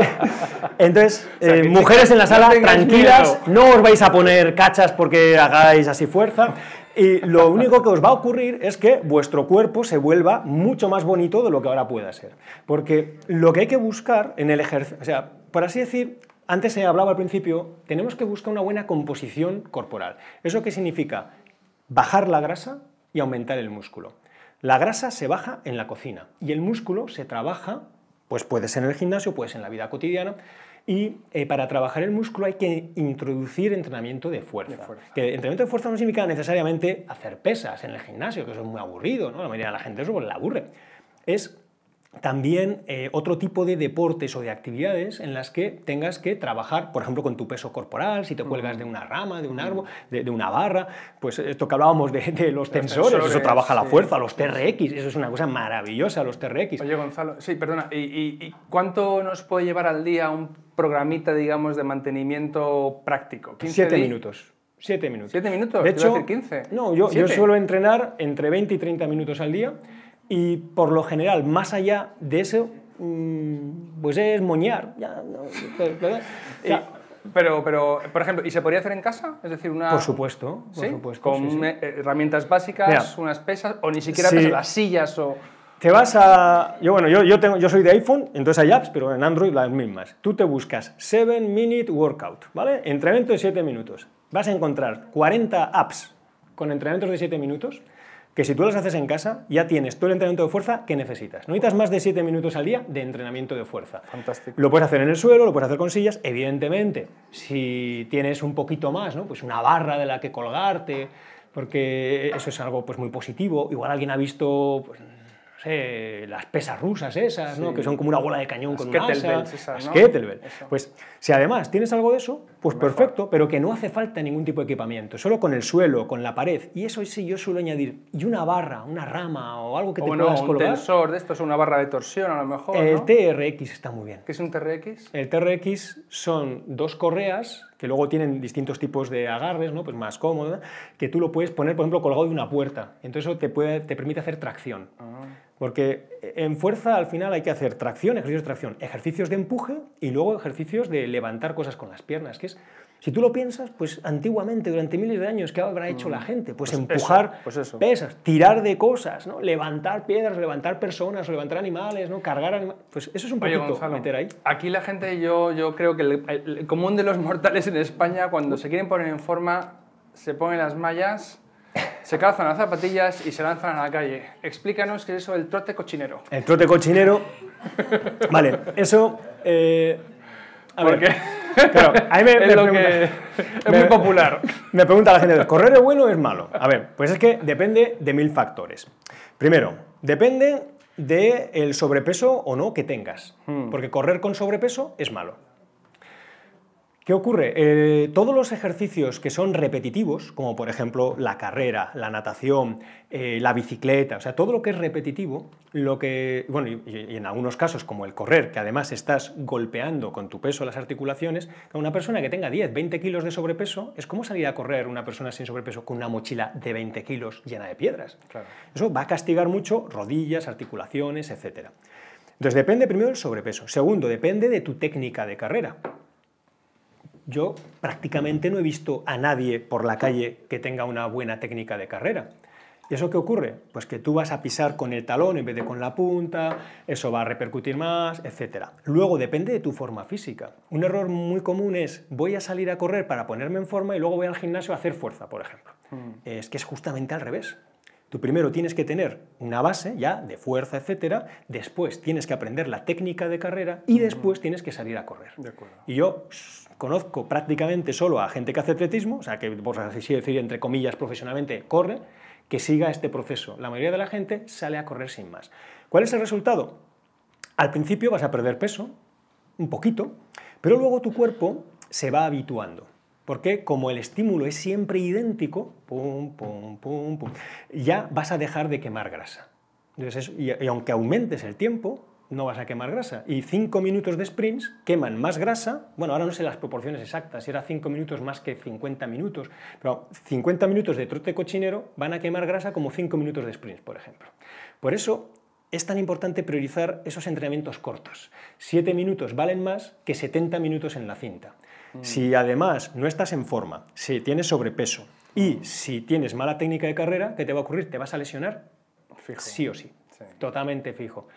Entonces, eh, mujeres en la sala, tranquilas, no os vais a poner cachas porque hagáis así fuerza. Y lo único que os va a ocurrir es que vuestro cuerpo se vuelva mucho más bonito de lo que ahora pueda ser. Porque lo que hay que buscar en el ejercicio, o sea, por así decir, antes se hablaba al principio, tenemos que buscar una buena composición corporal. ¿Eso qué significa? Bajar la grasa y aumentar el músculo. La grasa se baja en la cocina y el músculo se trabaja, pues puede ser en el gimnasio, puede en la vida cotidiana, y eh, para trabajar el músculo hay que introducir entrenamiento de fuerza. Que entrenamiento de fuerza no significa necesariamente hacer pesas en el gimnasio, que eso es muy aburrido, ¿no? La mayoría de la gente eso pues, la aburre. Es también eh, otro tipo de deportes o de actividades en las que tengas que trabajar, por ejemplo, con tu peso corporal, si te cuelgas de una rama, de un árbol, de, una barra, pues esto que hablábamos de, los tensores, eso trabaja la fuerza, los TRX, eso es una cosa maravillosa, los TRX. Oye, Gonzalo, sí, perdona, ¿y, cuánto nos puede llevar al día un programita, digamos, de mantenimiento práctico? 15 Siete minutos. Siete minutos. ¿7 minutos? De hecho, 15. No, yo, yo suelo entrenar entre 20 y 30 minutos al día. Y por lo general, más allá de eso, mm, pues es moñar. Ya, pero, pero, por ejemplo, ¿y se podría hacer en casa? Es decir, una... Por supuesto, ¿Sí? Con eh, herramientas básicas, unas pesas, o ni siquiera las sillas o... Te vas a... Yo, bueno, yo, yo, tengo, yo soy de iPhone, entonces hay apps, pero en Android las mismas. Tú te buscas 7 Minute Workout, ¿vale? Entrenamiento de 7 minutos. Vas a encontrar 40 apps con entrenamientos de 7 minutos que si tú las haces en casa, ya tienes todo el entrenamiento de fuerza que necesitas. No necesitas más de 7 minutos al día de entrenamiento de fuerza. Fantástico. Lo puedes hacer en el suelo, lo puedes hacer con sillas, evidentemente. Si tienes un poquito más, ¿no? pues una barra de la que colgarte, porque eso es algo pues, muy positivo. Igual alguien ha visto, pues, las pesas rusas esas, ¿no? que son como una bola de cañón con una asa, esas, Pues si además tienes algo de eso, pues perfecto, pero que no hace falta ningún tipo de equipamiento, solo con el suelo, con la pared, y eso sí yo suelo añadir, y una barra, una rama o algo que te puedas un un tensor de esto es una barra de torsión a lo mejor, El TRX está muy bien. ¿Qué es un TRX? El TRX son dos correas que luego tienen distintos tipos de agarres, ¿no? pues más cómoda, que tú lo puedes poner, por ejemplo, colgado de una puerta. Entonces eso te, te permite hacer tracción. Ah. Porque eh, en fuerza al final hay que hacer tracción, ejercicios de tracción, ejercicios de empuje y luego ejercicios de levantar cosas con las piernas, que es si tú lo piensas, pues antiguamente, durante miles de años, ¿qué habrá hecho mm. la gente? Pues, pues empujar pues pesas, tirar de cosas, ¿no? levantar piedras, levantar personas, levantar animales, ¿no? cargar animales. Pues eso es un Oye, poquito Gonzalo, meter ahí. Aquí la gente, yo, yo creo que el, común de los mortales en España, cuando se quieren poner en forma, se ponen las mallas se calzan las zapatillas y se lanzan a la calle. Explícanos qué es eso del trote cochinero. El trote cochinero. vale, eso. Eh, a ¿Por ver, qué? Pero me, es, muy popular. Me pregunta la gente, ¿correr es bueno o es malo? A ver, pues es que depende de mil factores. Primero, depende del el sobrepeso o no que tengas, hmm. porque correr con sobrepeso es malo. ¿Qué ocurre? Eh, todos los ejercicios que son repetitivos, como por ejemplo la carrera, la natación, eh, la bicicleta, o sea, todo lo que es repetitivo, lo que, bueno, y, en algunos casos como el correr, que además estás golpeando con tu peso las articulaciones, a una persona que tenga 10, 20 kilos de sobrepeso, es como salir a correr una persona sin sobrepeso con una mochila de 20 kilos llena de piedras. Eso va a castigar mucho rodillas, articulaciones, etc. Entonces depende primero del sobrepeso. Segundo, depende de tu técnica de carrera yo prácticamente no he visto a nadie por la calle que tenga una buena técnica de carrera. ¿Y eso qué ocurre? Pues que tú vas a pisar con el talón en vez de con la punta, eso va a repercutir más, etc. Luego depende de tu forma física. Un error muy común es voy a salir a correr para ponerme en forma y luego voy al gimnasio a hacer fuerza, por ejemplo. Mm. Es que es justamente al revés. Tú primero tienes que tener una base ya de fuerza, etcétera, después tienes que aprender la técnica de carrera y después tienes que salir a correr. Y yo conozco prácticamente solo a gente que hace atletismo, o sea, que por así decir, entre comillas, profesionalmente corre, que siga este proceso. La mayoría de la gente sale a correr sin más. ¿Cuál es el resultado? Al principio vas a perder peso, un poquito, pero luego tu cuerpo se va habituando. Porque como el estímulo es siempre idéntico, ya vas a dejar de quemar grasa. y, aunque aumentes el tiempo, no vas a quemar grasa. Y 5 minutos de sprints queman más grasa, bueno, ahora no sé las proporciones exactas, si era 5 minutos más que 50 minutos, pero 50 minutos de trote cochinero van a quemar grasa como 5 minutos de sprints, por ejemplo. Por eso es tan importante priorizar esos entrenamientos cortos. 7 minutos valen más que 70 minutos en la cinta. Si además no estás en forma, si tienes sobrepeso y si tienes mala técnica de carrera, ¿qué te va a ocurrir? ¿Te vas a lesionar? Fijo. Sí o sí. Totalmente fijo.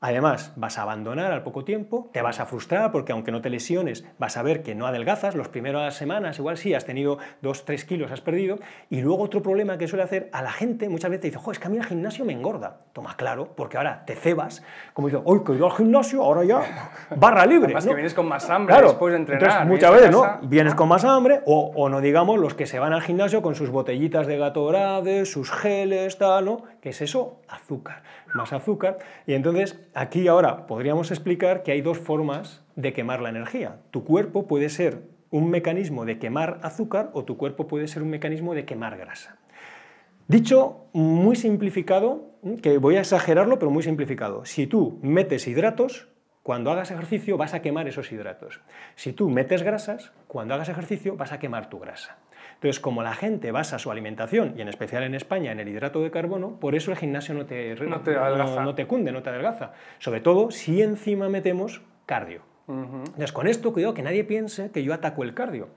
Además, vas a abandonar al poco tiempo, te vas a frustrar porque aunque no te lesiones, vas a ver que no adelgazas, los primeras semanas igual sí, has tenido 2-3 kilos, has perdido, y luego otro problema que suele hacer a la gente, muchas veces dice, jo, es que a mí el gimnasio me engorda. Toma, claro, porque ahora te cebas, como dice, hoy que he ido al gimnasio, ahora ya, barra libre. Más que vienes con más hambre claro, después de entrenar. Entonces, muchas veces, ¿no? Vienes ah. con más hambre, o, no digamos los que se van al gimnasio con sus botellitas de Gatorade, sus geles, tal, ¿no? ¿Qué es eso? Azúcar. Más azúcar. Y entonces aquí ahora podríamos explicar que hay dos formas de quemar la energía. Tu cuerpo puede ser un mecanismo de quemar azúcar o tu cuerpo puede ser un mecanismo de quemar grasa. Dicho muy simplificado, que voy a exagerarlo, pero muy simplificado. Si tú metes hidratos, cuando hagas ejercicio vas a quemar esos hidratos. Si tú metes grasas, cuando hagas ejercicio vas a quemar tu grasa. Entonces, como la gente basa su alimentación, y en especial en España, en el hidrato de carbono, por eso el gimnasio no te, no te, no, te cunde, no te adelgaza. Sobre todo si encima metemos cardio. Entonces, con esto, cuidado que nadie piense que yo ataco el cardio.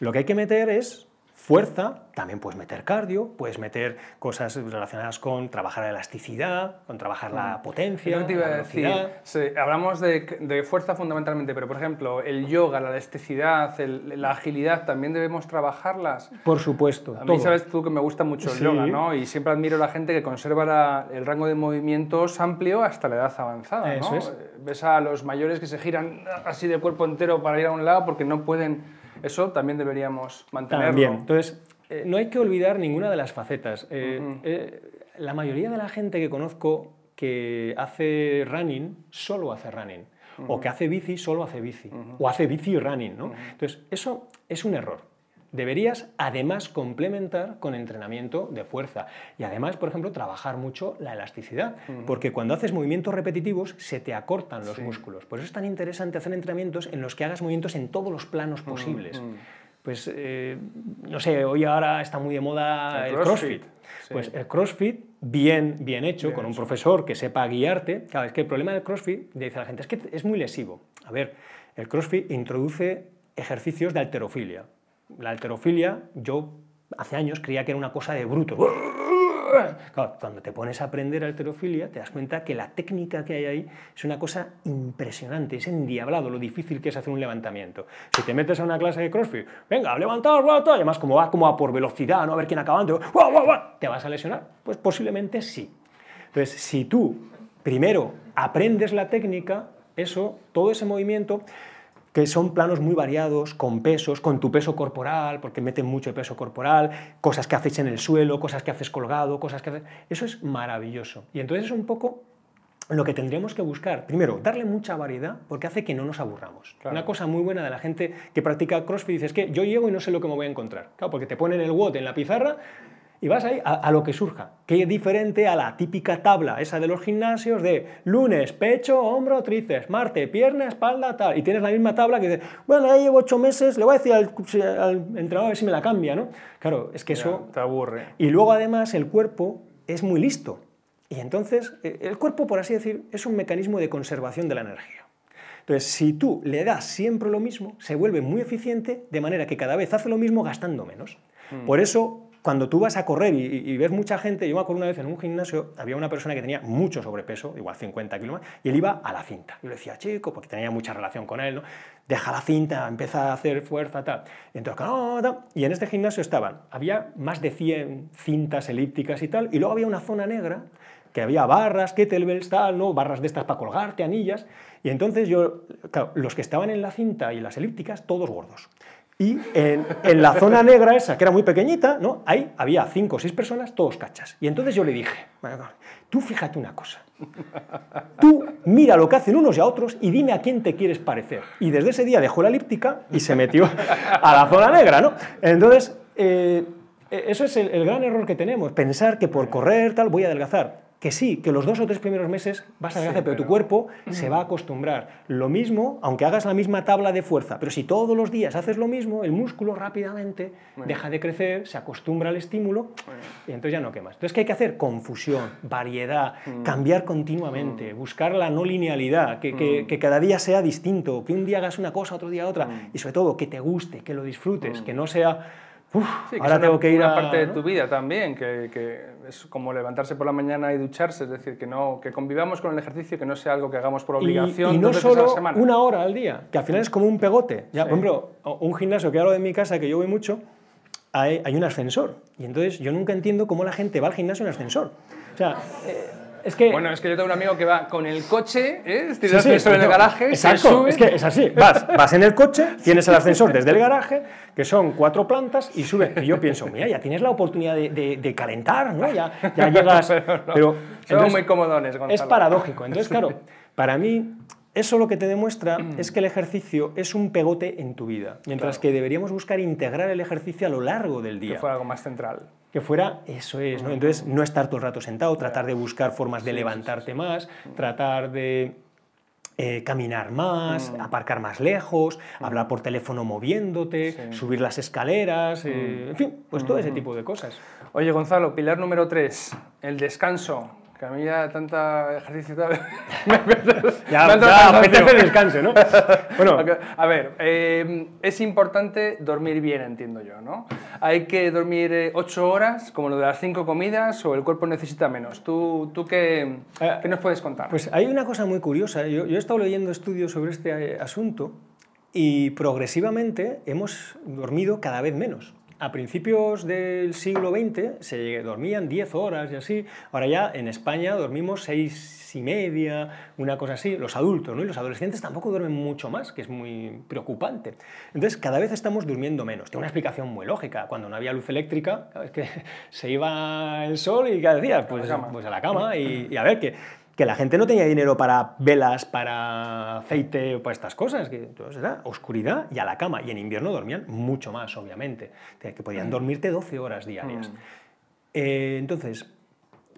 Lo que hay que meter es fuerza, también puedes meter cardio, puedes meter cosas relacionadas con trabajar la elasticidad, con trabajar la mm. potencia, te iba a Decir, hablamos de, fuerza fundamentalmente, pero por ejemplo, el yoga, la elasticidad, la agilidad, ¿también debemos trabajarlas? Por supuesto. A mí sabes tú que me gusta mucho el yoga, ¿no? Y siempre admiro a la gente que conserva el rango de movimientos amplio hasta la edad avanzada, ¿no? Ves a los mayores que se giran así de cuerpo entero para ir a un lado porque no pueden eso también deberíamos mantenerlo. Entonces, eh, no hay que olvidar ninguna de las facetas. Eh, eh, la mayoría de la gente que conozco que hace running, solo hace running. O que hace bici, solo hace bici. O hace bici y running, ¿no? Entonces, eso es un error deberías además complementar con entrenamiento de fuerza y además, por ejemplo, trabajar mucho la elasticidad, porque cuando haces movimientos repetitivos se te acortan los músculos. Por eso es tan interesante hacer entrenamientos en los que hagas movimientos en todos los planos posibles. Pues, eh, no sé, hoy ahora está muy de moda el, crossfit. Pues el CrossFit, bien, bien hecho, con un profesor que sepa guiarte. Claro, es que el problema del CrossFit, dice la gente, es que es muy lesivo. A ver, el CrossFit introduce ejercicios de alterofilia la alterofilia, yo hace años creía que era una cosa de bruto. cuando te pones a aprender alterofilia, te das cuenta que la técnica que hay ahí es una cosa impresionante, es endiablado lo difícil que es hacer un levantamiento. Si te metes a una clase de crossfit, venga, levantar, y además como va como por velocidad, no a ver quién acaba antes, ¿te vas a lesionar? Pues posiblemente sí. Entonces, si tú primero aprendes la técnica, eso, todo ese movimiento, que son planos muy variados, con pesos, con tu peso corporal, porque meten mucho peso corporal, cosas que haces en el suelo, cosas que haces colgado, cosas que haces... Eso es maravilloso. Y entonces es un poco lo que tendríamos que buscar, primero, darle mucha variedad porque hace que no nos aburramos. Una cosa muy buena de la gente que practica CrossFit dice, es que yo llego y no sé lo que me voy a encontrar. Claro, porque te ponen el WOT en la pizarra y vas ahí a, lo que surja. que es diferente a la típica tabla, esa de los gimnasios, de lunes, pecho, hombro, tríceps, marte pierna, espalda, tal. Y tienes la misma tabla que dices, bueno, ahí llevo ocho meses, le voy a decir al, entrenador a ver si me la cambia, ¿no? Claro, es que eso... Te aburre. Y luego además el cuerpo es muy listo. Y entonces eh, el cuerpo, por así decir, es un mecanismo de conservación de la energía. Entonces, si tú le das siempre lo mismo, se vuelve muy eficiente, de manera que cada vez hace lo mismo gastando menos. Mm. Por eso cuando tú vas a correr y, ves mucha gente, yo me acuerdo una vez en un gimnasio, había una persona que tenía mucho sobrepeso, igual 50 kilos y él iba a la cinta. Yo le decía, chico, porque tenía mucha relación con él, ¿no? Deja la cinta, empieza a hacer fuerza, tal. entonces, Y en este gimnasio estaban, había más de 100 cintas elípticas y tal, y luego había una zona negra que había barras, kettlebells, tal, ¿no? Barras de estas para colgarte, anillas. Y entonces yo, los que estaban en la cinta y en las elípticas, todos gordos. Y en, la zona negra esa, que era muy pequeñita, ¿no? ahí había cinco o seis personas, todos cachas. Y entonces yo le dije, tú fíjate una cosa, tú mira lo que hacen unos y a otros y dime a quién te quieres parecer. Y desde ese día dejó la elíptica y se metió a la zona negra. ¿no? Entonces, eh, e-, eso es el, el gran error que tenemos, pensar que por correr tal voy a adelgazar que sí, que los dos o tres primeros meses vas a ver pero, tu cuerpo se va a acostumbrar. Lo mismo, aunque hagas la misma tabla de fuerza, pero si todos los días haces lo mismo, el músculo rápidamente deja de crecer, se acostumbra al estímulo y entonces ya no quemas. Entonces, que hay que hacer? Confusión, variedad, mm. cambiar continuamente, mm. buscar la no linealidad, mm. que, cada día sea distinto, que un día hagas una cosa, otro día otra, y sobre todo que te guste, que lo disfrutes, que no sea... ahora tengo que ir a... parte de tu vida también, que es como levantarse por la mañana y ducharse, es decir, que no que convivamos con el ejercicio, que no sea algo que hagamos por obligación. Y, y no una hora al día, que al final es como un pegote. Ya, Por ejemplo, un gimnasio que hablo de mi casa, que yo voy mucho, hay, un ascensor. Y entonces yo nunca entiendo cómo la gente va al gimnasio en ascensor. O sea, eh, es Bueno, es que yo tengo un amigo que va con el coche, ¿eh? el en el garaje, exacto, es que es así, vas, vas en el coche, tienes el ascensor desde el garaje, que son cuatro plantas, y sube. Y yo pienso, mira, ya tienes la oportunidad de, calentar, ¿no? Ya, llegas... Pero, muy comodones, Es paradójico. Entonces, claro, para mí eso lo que te demuestra mm. es que el ejercicio es un pegote en tu vida, mientras que deberíamos buscar integrar el ejercicio a lo largo del día. Que fuera algo más central que fuera eso es, ¿no? Entonces, no estar todo el rato sentado, tratar de buscar formas de levantarte más, tratar de eh, caminar más, aparcar más lejos, hablar por teléfono moviéndote, subir las escaleras, eh, en fin, pues todo ese tipo de cosas. Oye, Gonzalo, pilar número 3, el descanso. Que a mí ya tanta ejercicio tal. ya, ya descanso, ¿no? bueno. A ver, em, es importante dormir bien, entiendo yo, ¿no? Hay que dormir 8 eh, horas, como lo de las 5 comidas, o el cuerpo necesita menos. ¿Tú, tú qué, eh, qué, nos puedes contar? Pues hay una cosa muy curiosa. ¿eh? Yo, yo he estado leyendo estudios sobre este asunto y progresivamente hemos dormido cada vez menos a principios del siglo XX se dormían 10 horas y así. Ahora ya en España dormimos 6 y media, una cosa así, los adultos, Y los adolescentes tampoco duermen mucho más, que es muy preocupante. Entonces, cada vez estamos durmiendo menos. Tiene una explicación muy lógica. Cuando no había luz eléctrica, que se iba el sol y cada día, pues, a la cama, pues, y, a ver, qué que la gente no tenía dinero para velas, para aceite, para estas cosas, que entonces era oscuridad y a la cama. Y en invierno dormían mucho más, obviamente, que podían dormirte 12 horas diarias. Mm. Eh, entonces,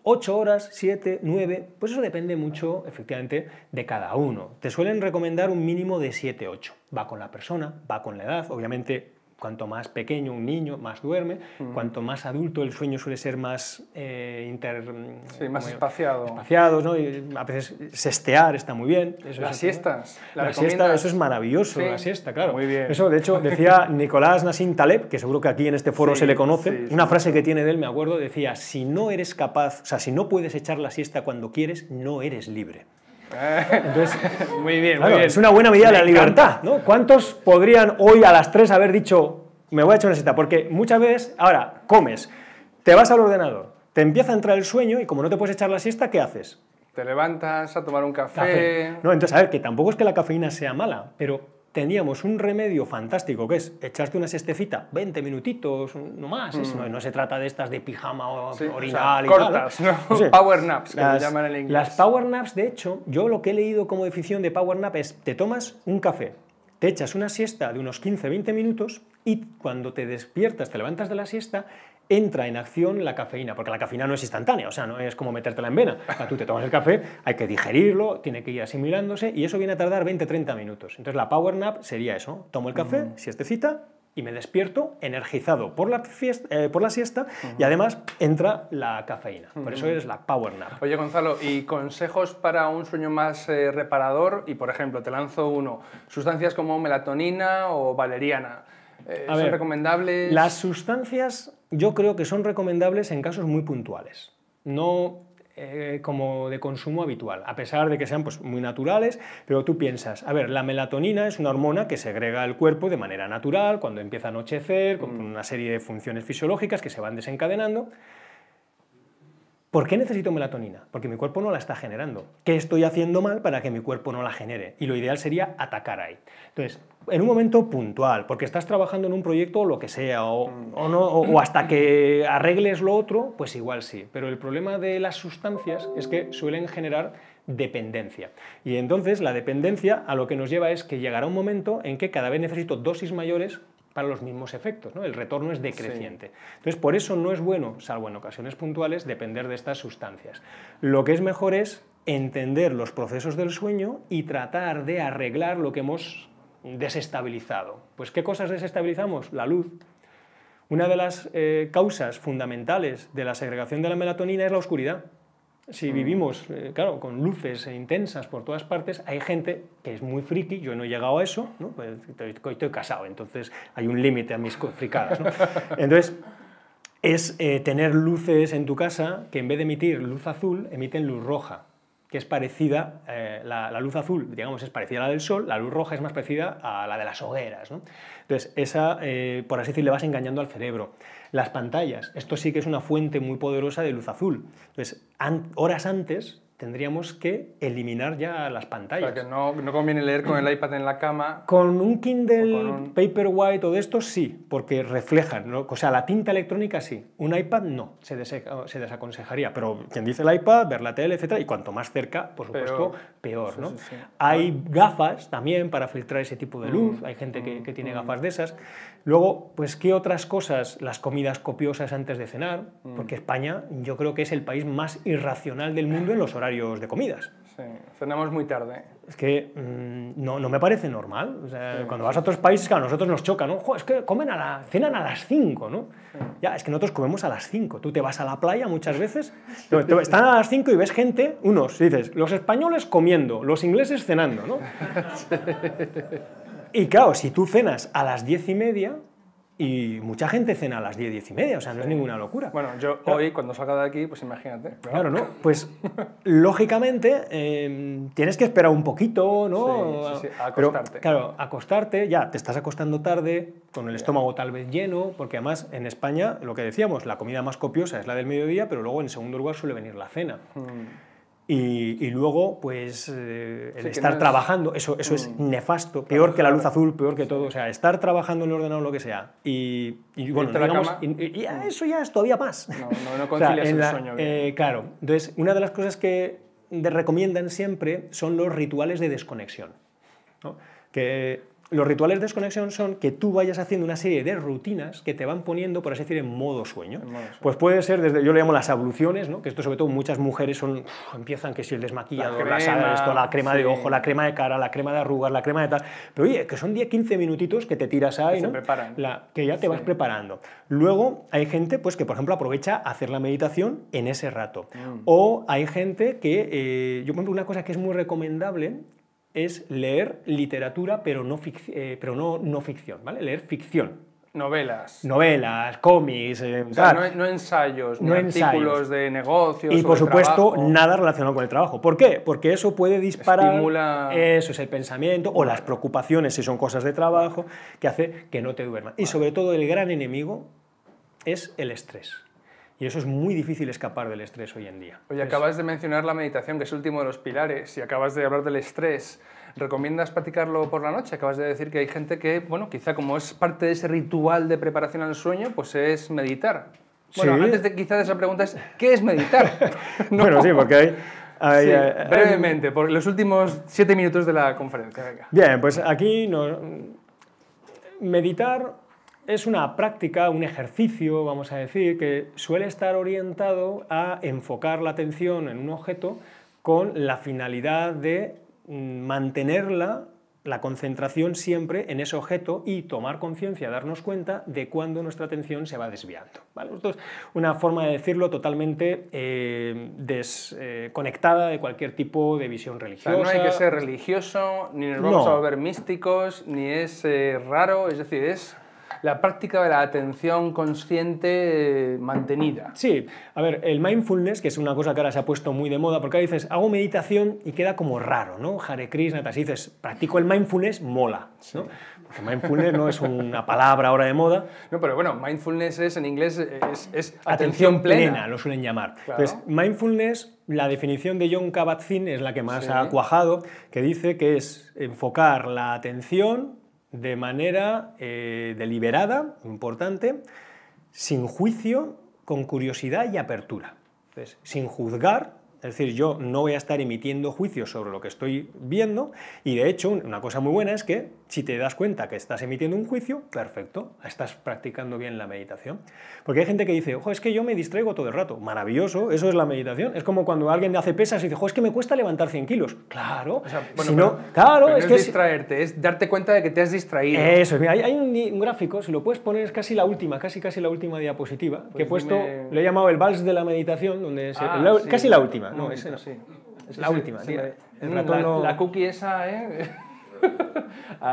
8 horas, 7, 9, pues eso depende mucho, efectivamente, de cada uno. Te suelen recomendar un mínimo de 7, 8. Va con la persona, va con la edad, obviamente cuanto más pequeño un niño, más duerme, cuanto más adulto el sueño suele ser más eh, más espaciado. ¿no? a veces sestear está muy bien. las siestas. La, siesta, eso es maravilloso, la siesta, claro. Muy bien. Eso, de hecho, decía Nicolás Nassim Taleb, que seguro que aquí en este foro se le conoce, una frase que tiene de él, me acuerdo, decía, si no eres capaz, o sea, si no puedes echar la siesta cuando quieres, no eres libre. Entonces, muy bien, Es una buena medida de la libertad, ¿no? ¿Cuántos podrían hoy a las 3 haber dicho, me voy a echar una siesta Porque muchas veces, ahora, comes, te vas al ordenador, te empieza a entrar el sueño y como no te puedes echar la siesta, ¿qué haces? Te levantas a tomar un café. No, entonces, a ver, que tampoco es que la cafeína sea mala, pero teníamos un remedio fantástico que es echarte una sestecita, 20 minutitos, no más. Mm. No, se trata de estas de pijama o cortas, ¿no? power naps, las, llaman en inglés. Las power naps, de hecho, yo lo que he leído como definición de power nap es te tomas un café te echas una siesta de unos 15-20 minutos y cuando te despiertas, te levantas de la siesta, entra en acción la cafeína, porque la cafeína no es instantánea, o sea, no es como metértela en vena. O sea, tú te tomas el café, hay que digerirlo, tiene que ir asimilándose y eso viene a tardar 20-30 minutos. Entonces la power nap sería eso, tomo el café, siestecita, y me despierto energizado por la, eh, por la siesta y además entra la cafeína. Por eso es la power nap. Oye, Gonzalo, ¿y consejos para un sueño más eh, reparador? Y por ejemplo, te lanzo uno, sustancias como melatonina o valeriana. Eh, ¿Son recomendables? Las sustancias yo creo que son recomendables en casos muy puntuales. No eh, como de consumo habitual, a pesar de que sean pues, muy naturales, pero tú piensas, a ver, la melatonina es una hormona que segrega el cuerpo de manera natural cuando empieza a anochecer, con mm. una serie de funciones fisiológicas que se van desencadenando. ¿Por qué necesito melatonina? Porque mi cuerpo no la está generando. ¿Qué estoy haciendo mal para que mi cuerpo no la genere? Y lo ideal sería atacar ahí. Entonces, en un momento puntual, porque estás trabajando en un proyecto o lo que sea, o, mm. no, o, hasta que arregles lo otro, pues igual sí. Pero el problema de las sustancias es que suelen generar dependencia. Y entonces la dependencia a lo que nos lleva es que llegará un momento en que cada vez necesito dosis mayores para los mismos efectos, El retorno es decreciente. Entonces, por eso no es bueno, salvo en ocasiones puntuales, depender de estas sustancias. Lo que es mejor es entender los procesos del sueño y tratar de arreglar lo que hemos desestabilizado. Pues ¿qué cosas desestabilizamos? La luz. Una de las eh, causas fundamentales de la segregación de la melatonina es la oscuridad. Si mm. vivimos, eh, claro, con luces e intensas por todas partes, hay gente que es muy friki, yo no he llegado a eso, ¿no? Pues, estoy, casado, entonces hay un límite a mis fricadas. Entonces, es eh, tener luces en tu casa que en vez de emitir luz azul, emiten luz roja que es parecida, eh, la, luz azul, digamos, es parecida a la del sol, la luz roja es más parecida a la de las hogueras. Entonces, esa, eh, por así decir, le vas engañando al cerebro. Las pantallas, esto sí que es una fuente muy poderosa de luz azul. Entonces, horas antes tendríamos que eliminar ya las pantallas. O sea, que no, no, conviene leer con el mm. iPad en la cama. Con un Kindle, Paperwhite o de estos sí, porque reflejan. O sea, la tinta electrónica sí. Un iPad no, se, se desaconsejaría. Pero quien dice el iPad, ver la tele, etc. Y cuanto más cerca, por supuesto, peor. ¿no? Hay gafas también para filtrar ese tipo de mm. luz. Hay gente que, mm, tiene gafas de esas. Luego, pues, ¿qué otras cosas? Las comidas copiosas antes de cenar, mm. porque España yo creo que es el país más irracional del mundo en los horarios de comidas. Sí, cenamos muy tarde. Es que mm, no, me parece normal. cuando vas a otros países, a nosotros nos choca, ¿no? es que comen a la, cenan a las 5, ¿no? Ya, es que nosotros comemos a las 5. Tú te vas a la playa muchas veces, están a las 5 y ves gente, unos, dices, los españoles comiendo, los ingleses cenando, ¿no? Y claro, si tú cenas a las diez y media, y mucha gente cena a las diez, y media, o sea, no es ninguna locura. Bueno, yo hoy cuando salga de aquí, pues imagínate. Claro, ¿no? Pues lógicamente em, tienes que esperar un poquito, ¿no? Sí, sí, acostarte. claro, acostarte, ya, te estás acostando tarde, con el estómago tal vez lleno, porque además en España, lo que decíamos, la comida más copiosa es la del mediodía, pero luego en segundo lugar suele venir la cena. Mm. Y, luego, pues, eh, el estar trabajando, eso, eso es mm. nefasto, peor que la luz azul, peor que todo. O sea, estar trabajando en el ordenador, lo que sea. Y, y bueno, mm. eso ya es todavía más. No, no, concilias el sueño. Eh, claro. Entonces, una de las cosas que te recomiendan siempre son los rituales de desconexión. ¿no? Que los rituales de desconexión son que tú vayas haciendo una serie de rutinas que te van poniendo, por así decir, en modo sueño. Pues puede ser desde, yo le llamo las abluciones, ¿no? que esto sobre todo muchas mujeres son, empiezan que si el desmaquillador, la, crema, la, esto, la crema de ojo, la crema de cara, la crema de arrugas, la crema de tal. Pero oye, que son 10, 15 minutitos que te tiras ahí, ¿no? La, que ya te vas preparando. Luego hay gente pues, que, por ejemplo, aprovecha hacer la meditación en ese rato. Mm. O hay gente que, eh, yo creo una cosa que es muy recomendable es leer literatura, pero no, eh, pero no, no ficción, ¿vale? Leer ficción. Novelas. Novelas, cómics. Eh, no, ensayos, no artículos de negocios. Y por supuesto, nada relacionado con el trabajo. ¿Por qué? Porque eso puede disparar. Estimula... Eso es el pensamiento o las preocupaciones, si son cosas de trabajo, que hace que no te duermas. Y sobre todo, el gran enemigo es el estrés. Y eso es muy difícil escapar del estrés hoy en día. Oye, acabas de mencionar la meditación, que es el último de los pilares, y acabas de hablar del estrés. ¿Recomiendas practicarlo por la noche? Acabas de decir que hay gente que, bueno, quizá como es parte de ese ritual de preparación al sueño, pues es meditar. Bueno, antes de quizá esa pregunta es, ¿qué es meditar? Bueno, sí, porque eh, hay... brevemente, por los últimos siete minutos de la conferencia. Bien, pues aquí meditar es una práctica, un ejercicio, vamos a decir, que suele estar orientado a enfocar la atención en un objeto con la finalidad de mm, mantenerla, la concentración siempre en ese objeto y tomar conciencia, darnos cuenta de cuándo nuestra atención se va desviando. ¿vale? Esto una forma de decirlo totalmente eh, desconectada eh, de cualquier tipo de visión religiosa. no hay que ser religioso, ni nos vamos a volver místicos, ni es eh, raro, es decir, es la práctica de la atención consciente eh, mantenida. Sí, a ver, el mindfulness, que es una cosa que ahora se ha puesto muy de moda, porque ahora dices, hago meditación y queda como raro, ¿no? Hare Krishna, si dices, practico el mindfulness, mola, ¿no? Porque mindfulness no es una palabra ahora de moda. No, pero bueno, mindfulness es en inglés es, atención, plena. lo suelen llamar. Entonces, mindfulness, la definición de John Kabat-Zinn es la que más ha cuajado, que dice que es enfocar la atención de manera eh, deliberada, importante, sin juicio, con curiosidad y apertura. Entonces, sin juzgar, es decir, yo no voy a estar emitiendo juicios sobre lo que estoy viendo y de hecho una cosa muy buena es que si te das cuenta que estás emitiendo un juicio, perfecto, estás practicando bien la meditación. Porque hay gente que dice, ojo, es que yo me distraigo todo el rato. Maravilloso, eso es la meditación. Es como cuando alguien hace pesas y dice, ojo, es que me cuesta levantar 100 kilos. Claro, bueno, si no, claro, es, no es, que... distraerte, es darte cuenta de que te has distraído. Eso, hay, un, gráfico, si lo puedes poner, es casi la última, casi casi la última diapositiva, que pues he puesto, le lo he llamado el vals de la meditación, donde ah, casi la última, no, ese no. Sí. Es la última, la, la cookie esa, ¿eh?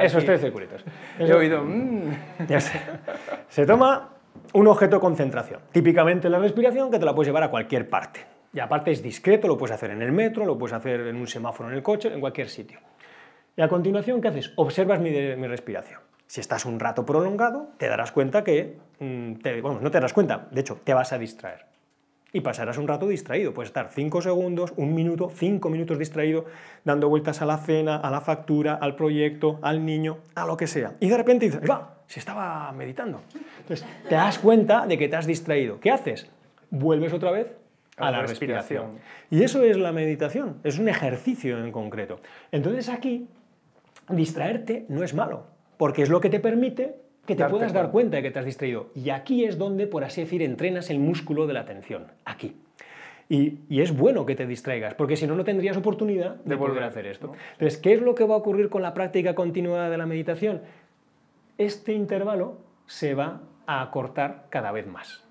esos tres de He oído. Mm. Ya sé. Se toma un objeto de concentración. Típicamente la respiración que te la puedes llevar a cualquier parte. Y aparte es discreto, lo puedes hacer en el metro, lo puedes hacer en un semáforo en el coche, en cualquier sitio. Y a continuación, ¿qué haces? Observas mi, respiración. Si estás un rato prolongado, te darás cuenta que... Mm, te, no te darás cuenta, de hecho, te vas a distraer y pasarás un rato distraído. Puedes estar 5 segundos, un minuto, 5 minutos distraído, dando vueltas a la cena, a la factura, al proyecto, al niño, a lo que sea. Y de repente dices, va, se estaba meditando. Entonces, te das cuenta de que te has distraído. ¿Qué haces? Vuelves otra vez a, la, respiración. Y eso es la meditación, es un ejercicio en concreto. Entonces aquí, distraerte no es malo, porque es lo que te permite que te puedas dar cuenta de que te has distraído. Y aquí es donde, por así decir, entrenas el músculo de la atención. Aquí. Y, es bueno que te distraigas, porque si no, no tendrías oportunidad de, volver, a hacer esto. Entonces, ¿qué es lo que va a ocurrir con la práctica continuada de la meditación? Este intervalo se va a acortar cada vez más.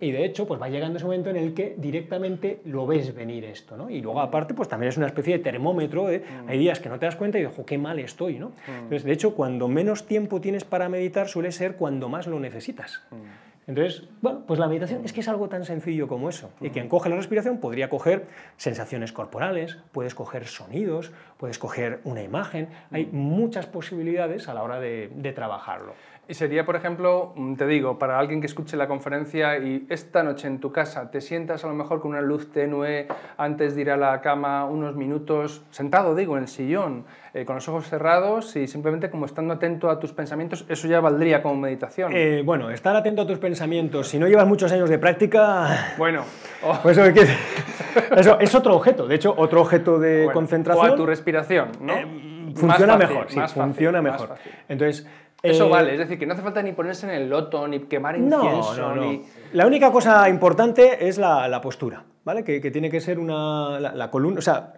Y de hecho, pues va llegando ese momento en el que directamente lo ves venir esto, ¿no? Y luego aparte, pues también es una especie de termómetro, ¿eh? mm. hay días que no te das cuenta y ojo, qué mal estoy, ¿no? Mm. Entonces, de hecho, cuando menos tiempo tienes para meditar suele ser cuando más lo necesitas. Mm. Entonces, bueno, pues la meditación es que es algo tan sencillo como eso. Y quien coge la respiración podría coger sensaciones corporales, puedes coger sonidos, puedes coger una imagen. Hay muchas posibilidades a la hora de trabajarlo. Y sería, por ejemplo, mm, te digo, para alguien que escuche la conferencia y esta noche en tu casa te sientas a lo mejor con una luz tenue antes de ir a la cama unos minutos, sentado, digo, en el sillón, eh, con los ojos cerrados y simplemente como estando atento a tus pensamientos, eso ya valdría como meditación. Eh, bueno, estar atento a tus pensamientos, si no llevas muchos años de práctica... Bueno, oh. pues eso, es, otro objeto, de hecho, otro objeto de concentración. O tu respiración, ¿no? Eh, funciona, mejor, sí, funciona mejor, funciona mejor. Entonces... Eso eh, vale, es decir, que no hace falta ni ponerse en el loto, ni quemar incienso. No, no, La única cosa importante es la, postura, ¿vale? Que, tiene que ser una, la, columna, o sea,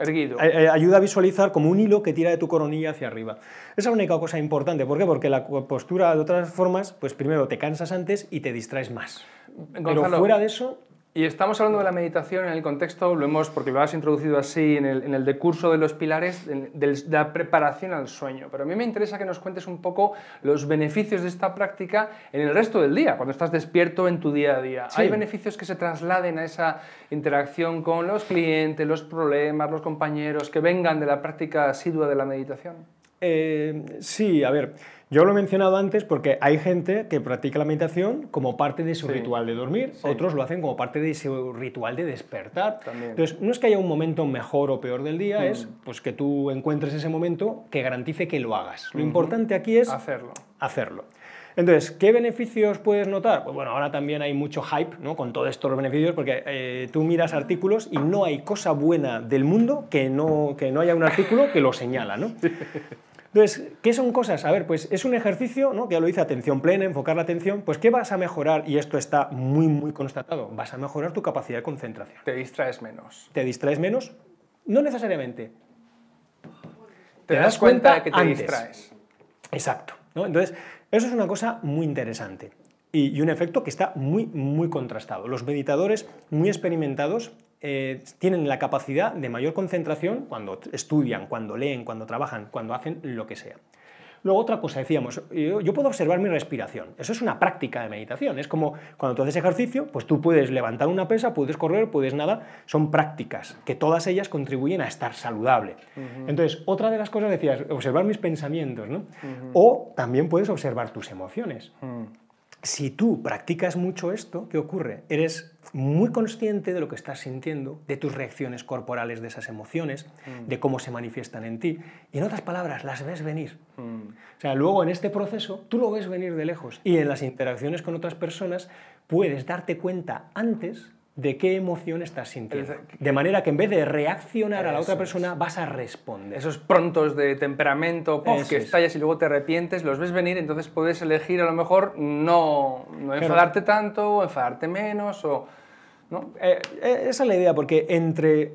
ayuda a visualizar como un hilo que tira de tu coronilla hacia arriba. Esa es la única cosa importante. ¿Por qué? Porque la postura, de otras formas, pues primero te cansas antes y te distraes más. Pero fuera de eso... Y estamos hablando de la meditación en el contexto, lo hemos, porque lo has introducido así en el, en el decurso de los pilares, de, la preparación al sueño. Pero a mí me interesa que nos cuentes un poco los beneficios de esta práctica en el resto del día, cuando estás despierto en tu día a día. ¿Hay beneficios que se trasladen a esa interacción con los clientes, los problemas, los compañeros, que vengan de la práctica asidua de la meditación? Eh, sí, a ver, yo lo he mencionado antes porque hay gente que practica la meditación como parte de su ritual de dormir, otros lo hacen como parte de su ritual de despertar. Entonces, no es que haya un momento mejor o peor del día, mm. es pues que tú encuentres ese momento que garantice que lo hagas. Lo importante aquí es hacerlo. Hacerlo. Entonces, ¿qué beneficios puedes notar? Pues bueno, ahora también hay mucho hype ¿no? con todos estos beneficios, porque eh, tú miras artículos y no hay cosa buena del mundo que no, que no haya un artículo que lo señala, ¿no? Entonces, ¿qué son cosas? A ver, pues es un ejercicio, ¿no? Ya lo hice, atención plena, enfocar la atención. Pues, ¿qué vas a mejorar? Y esto está muy, muy constatado. Vas a mejorar tu capacidad de concentración. Te distraes menos. ¿Te distraes menos? No necesariamente. Te, das, cuenta, que te distraes. Exacto. Entonces, eso es una cosa muy interesante y un efecto que está muy, muy contrastado. Los meditadores muy experimentados eh, tienen la capacidad de mayor concentración cuando estudian, cuando leen, cuando trabajan, cuando hacen lo que sea. Luego otra cosa, decíamos, yo, puedo observar mi respiración. Eso es una práctica de meditación. Es como cuando tú haces ejercicio, pues tú puedes levantar una pesa, puedes correr, puedes nada. Son prácticas que todas ellas contribuyen a estar saludable. Entonces, otra de las cosas decías, observar mis pensamientos, ¿no? O también puedes observar tus emociones. Mm si tú practicas mucho esto, ¿qué ocurre? Eres muy consciente de lo que estás sintiendo, de tus reacciones corporales, de esas emociones, mm. de cómo se manifiestan en ti. Y en otras palabras, las ves venir. Mm. O sea, luego en este proceso tú lo ves venir de lejos. Y en las interacciones con otras personas puedes darte cuenta antes de qué emoción estás sintiendo. De manera que en vez de reaccionar a la otra persona, vas a responder. Esos prontos de temperamento, pof, que estallas y luego te arrepientes, los ves venir, entonces puedes elegir a lo mejor no, enfadarte tanto, o enfadarte menos, o... Eh, eh, esa es la idea, porque entre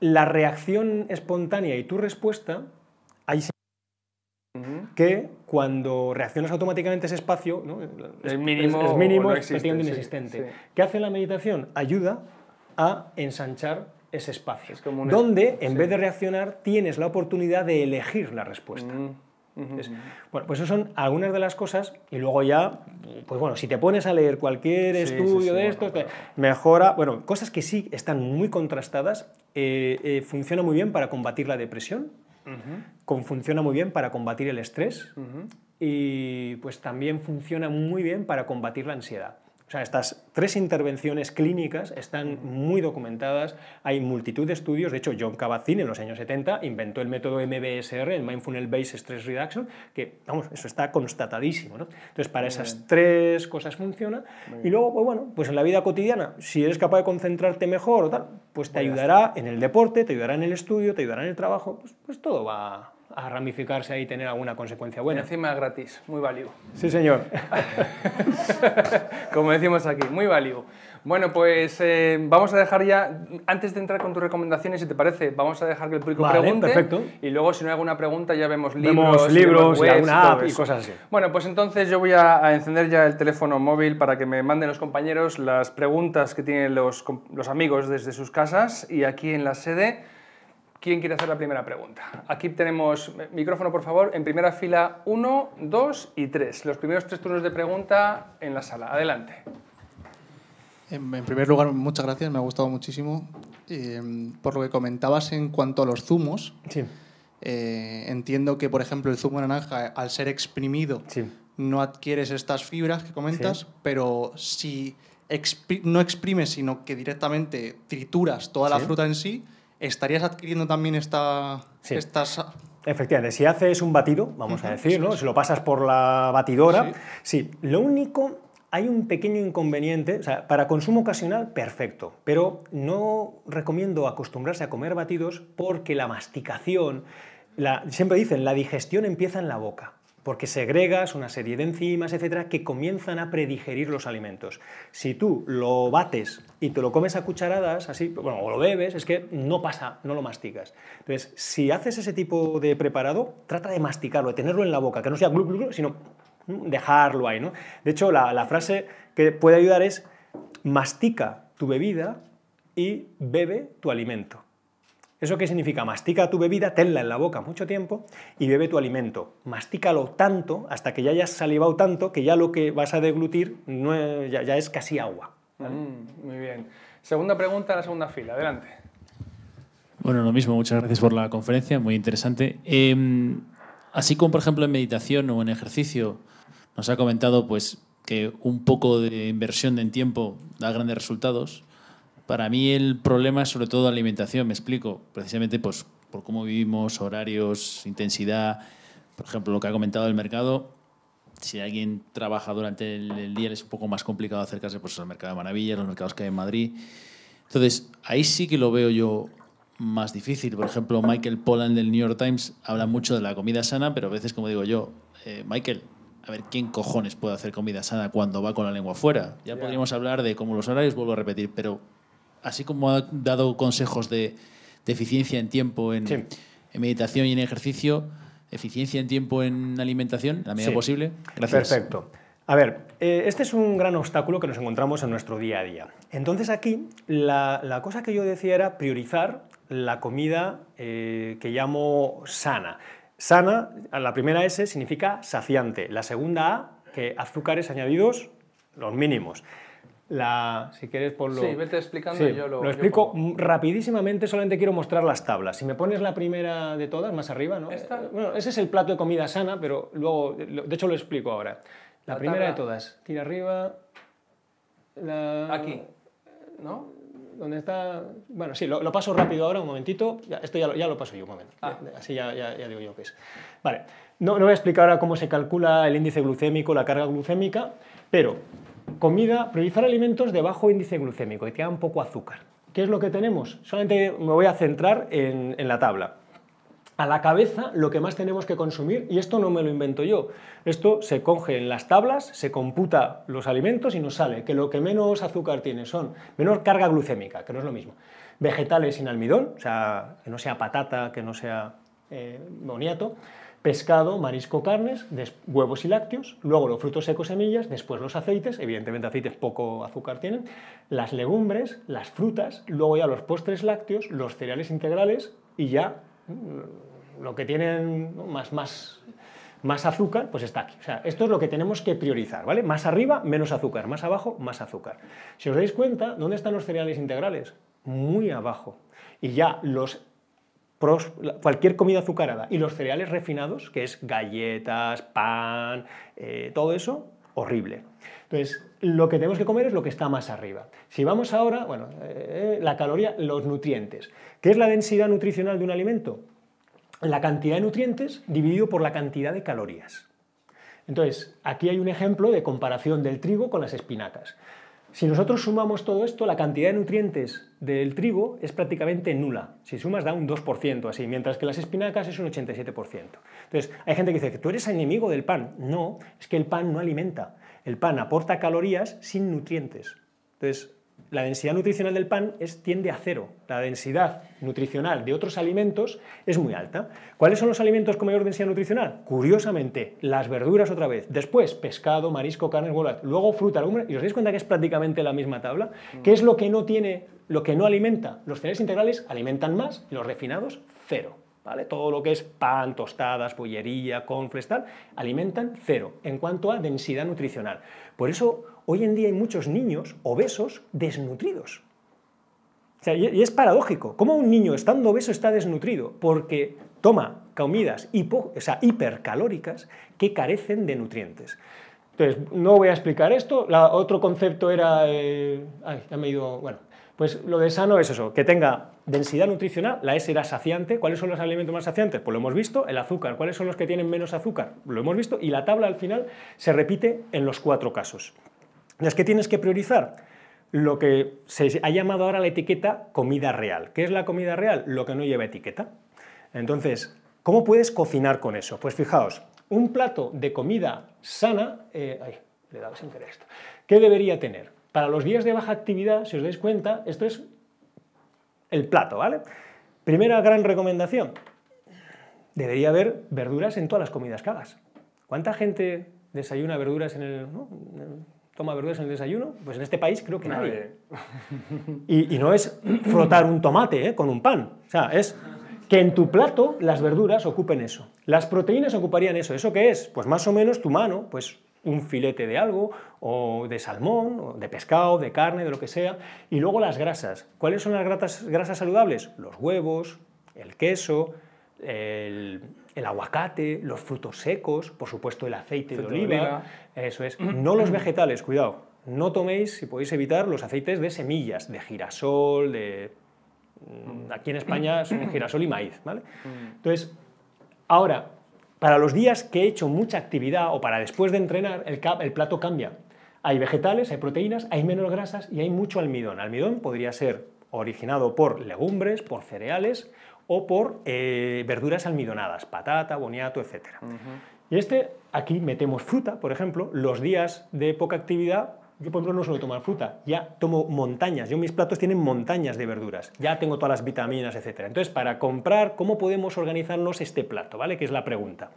la reacción espontánea y tu respuesta, que cuando reaccionas automáticamente ese espacio es, mínimo, es, mínimo, inexistente. ¿Qué hace la meditación? Ayuda a ensanchar ese espacio, donde en vez de reaccionar tienes la oportunidad de elegir la respuesta. bueno, pues eso son algunas de las cosas y luego ya, pues bueno, si te pones a leer cualquier estudio de esto, mejora, bueno, cosas que sí están muy contrastadas, eh, eh, funciona muy bien para combatir la depresión, funciona muy bien para combatir el estrés y pues también funciona muy bien para combatir la ansiedad. O sea, estas tres intervenciones clínicas están muy documentadas, hay multitud de estudios, de hecho John kabat en los años 70 inventó el método MBSR, el Mindfulness Based Stress Reduction, que, vamos, eso está constatadísimo, ¿no? Entonces, para esas tres cosas funciona. y luego, pues, bueno, pues en la vida cotidiana, si eres capaz de concentrarte mejor o tal, pues te pues ayudará en el deporte, te ayudará en el estudio, te ayudará en el trabajo, pues, pues todo va, a ramificarse y tener alguna consecuencia buena. encima gratis, muy válido. Sí, señor. Como decimos aquí, muy válido. Bueno, pues eh, vamos a dejar ya, antes de entrar con tus recomendaciones, si te parece, vamos a dejar que el público pregunte. Perfecto. Y luego, si no hay alguna pregunta, ya vemos libros, vemos libros y alguna app y cosas así. Bueno, pues entonces yo voy a, a, encender ya el teléfono móvil para que me manden los compañeros las preguntas que tienen los, los amigos desde sus casas y aquí en la sede ¿Quién quiere hacer la primera pregunta? Aquí tenemos eh, micrófono, por favor, en primera fila 1, 2 y 3. Los primeros tres turnos de pregunta en la sala. Adelante. En, primer lugar, muchas gracias, me ha gustado muchísimo. Em, por lo que comentabas en cuanto a los zumos, eh, entiendo que, por ejemplo, el zumo de naranja, al ser exprimido, no adquieres estas fibras que comentas, pero si no exprimes, sino que directamente trituras toda la fruta en sí, ¿estarías adquiriendo también esta, estas Efectivamente, si haces un batido, vamos a decir, Si lo pasas por la batidora. Sí. Lo único, hay un pequeño inconveniente. para consumo ocasional, perfecto. Pero no recomiendo acostumbrarse a comer batidos porque la masticación, siempre dicen, la digestión empieza en la boca porque segregas una serie de enzimas, etcétera, que comienzan a predigerir los alimentos. Si tú lo bates y te lo comes a cucharadas, así, bueno, o lo bebes, es que no pasa, no lo masticas. Entonces, si haces ese tipo de preparado, trata de masticarlo, de tenerlo en la boca, que no sea glu, sino mm, dejarlo ahí, ¿no? De hecho, la frase que puede ayudar es mastica tu bebida y bebe tu alimento. ¿Eso qué significa? Mastica tu bebida, tenla en la boca mucho tiempo y bebe tu alimento. Mastícalo tanto hasta que ya hayas salivado tanto que ya lo que vas a deglutir ya, es casi agua. Mm, muy bien. Segunda pregunta la segunda fila. Adelante. Bueno, lo mismo. Muchas gracias por la conferencia. Muy interesante. Em, así como, por ejemplo, en meditación o en ejercicio, nos ha comentado pues, que un poco de inversión en tiempo da grandes resultados. Para mí el problema es sobre todo alimentación, me explico, precisamente pues, por cómo vivimos, horarios, intensidad, por ejemplo, lo que ha comentado el mercado, si alguien trabaja durante el, día es un poco más complicado acercarse pues, al mercado de maravillas, los mercados que hay en Madrid. Entonces, ahí sí que lo veo yo más difícil. Por ejemplo, Michael Pollan del New York Times habla mucho de la comida sana, pero a veces, como digo yo, eh, Michael, a ver, ¿quién cojones puede hacer comida sana cuando va con la lengua fuera. Ya podríamos hablar de cómo los horarios, vuelvo a repetir, pero así como ha dado consejos de, eficiencia en tiempo, en, meditación y en ejercicio, eficiencia en tiempo en alimentación, en la medida posible. Gracias. Perfecto. A ver, eh, este es un gran obstáculo que nos encontramos en nuestro día a día. Entonces aquí la, cosa que yo decía era priorizar la comida eh, que llamo sana. Sana, la primera S significa saciante, la segunda A, que azúcares añadidos los mínimos la, si quieres ponlo... Sí, vete explicando yo lo... Lo explico rapidísimamente, solamente quiero mostrar las tablas. Si me pones la primera de todas, más arriba, ¿no? Eh, bueno, ese es el plato de comida sana, pero luego, de hecho lo explico ahora. La, primera de todas, tira arriba... Aquí, ¿no? ¿Dónde está...? Bueno, sí, lo, paso rápido ahora, un momentito. Ya, esto ya lo, paso yo, un momento. Ah. Así ya, digo yo qué es. Vale, no, no voy a explicar ahora cómo se calcula el índice glucémico, la carga glucémica, pero comida, priorizar alimentos de bajo índice glucémico, y que tengan poco azúcar. ¿Qué es lo que tenemos? Solamente me voy a centrar en, la tabla a la cabeza lo que más tenemos que consumir y esto no me lo invento yo. Esto se coge en las tablas, se computa los alimentos y nos sale que lo que menos azúcar tiene son menor carga glucémica, que no es lo mismo. Vegetales sin almidón, o sea, que no sea patata, que no sea eh, boniato, pescado, marisco, carnes, huevos y lácteos, luego los frutos secos, semillas, después los aceites, evidentemente aceites poco azúcar tienen, las legumbres, las frutas, luego ya los postres lácteos, los cereales integrales y ya mm, lo que tienen más, más, más azúcar, pues está aquí. O sea, esto es lo que tenemos que priorizar, ¿vale? Más arriba, menos azúcar, más abajo, más azúcar. Si os dais cuenta, ¿dónde están los cereales integrales? Muy abajo. Y ya los cualquier comida azucarada y los cereales refinados, que es galletas, pan, eh, todo eso, horrible. Entonces, lo que tenemos que comer es lo que está más arriba. Si vamos ahora, bueno, eh, la caloría, los nutrientes. ¿Qué es la densidad nutricional de un alimento? La cantidad de nutrientes dividido por la cantidad de calorías. Entonces, aquí hay un ejemplo de comparación del trigo con las espinacas. Si nosotros sumamos todo esto, la cantidad de nutrientes del trigo es prácticamente nula. Si sumas da un 2%, así, mientras que las espinacas es un 87%. Entonces, hay gente que dice que tú eres enemigo del pan. No, es que el pan no alimenta. El pan aporta calorías sin nutrientes. Entonces, la densidad nutricional del pan es, tiende a cero. La densidad nutricional de otros alimentos es muy alta. ¿Cuáles son los alimentos con mayor densidad nutricional? Curiosamente, las verduras otra vez. Después, pescado, marisco, carne, bolas. Luego, fruta, legumbres. ¿Y os dais cuenta que es prácticamente la misma tabla? ¿Qué es lo que no tiene, lo que no alimenta? Los cereales integrales alimentan más los refinados, cero. Todo lo que es pan, tostadas, pollería, confles, tal, alimentan cero en cuanto a densidad nutricional. Por eso hoy en día hay muchos niños obesos desnutridos. y es paradójico. ¿Cómo un niño estando obeso está desnutrido? Porque toma comidas hipercalóricas que carecen de nutrientes. Entonces, no voy a explicar esto. otro concepto era... Eh, ay, ya me he ido... Bueno, pues lo de sano es eso, que tenga densidad nutricional, la S era saciante. ¿Cuáles son los alimentos más saciantes? Pues lo hemos visto, el azúcar. ¿Cuáles son los que tienen menos azúcar? Lo hemos visto y la tabla al final se repite en los cuatro casos. Las que tienes que priorizar, lo que se ha llamado ahora la etiqueta comida real. ¿Qué es la comida real? Lo que no lleva etiqueta. Entonces, ¿cómo puedes cocinar con eso? Pues fijaos, un plato de comida sana, eh, le daba sin esto, ¿qué debería tener? Para los días de baja actividad, si os dais cuenta, esto es el plato, ¿vale? Primera gran recomendación. Debería haber verduras en todas las comidas que hagas. ¿Cuánta gente desayuna verduras en el... ¿Toma verduras en el desayuno? Pues en este país creo que nadie. Y, no es frotar un tomate ¿eh? con un pan. O sea, es que en tu plato las verduras ocupen eso. Las proteínas ocuparían eso. ¿Eso qué es? Pues más o menos tu mano, pues un filete de algo, o de salmón, o de pescado, de carne, de lo que sea. Y luego las grasas. ¿Cuáles son las grasas, saludables? Los huevos, el queso, el, aguacate, los frutos secos, por supuesto el aceite de oliva. oliva. Eso es. No los vegetales, cuidado. No toméis, si podéis evitar, los aceites de semillas, de girasol, de... Mm, aquí en España son girasol y maíz, ¿vale? Mm. Entonces, ahora, para los días que he hecho mucha actividad o para después de entrenar, el, el plato cambia. Hay vegetales, hay proteínas, hay menos grasas y hay mucho almidón. Almidón podría ser originado por legumbres, por cereales o por eh, verduras almidonadas, patata, boniato, etc. Y este, aquí metemos fruta, por ejemplo, los días de poca actividad yo, por ejemplo, no suelo tomar fruta, ya tomo montañas. Yo mis platos tienen montañas de verduras. Ya tengo todas las vitaminas, etc. Entonces, para comprar, ¿cómo podemos organizarnos este plato? ¿Vale? Que es la pregunta.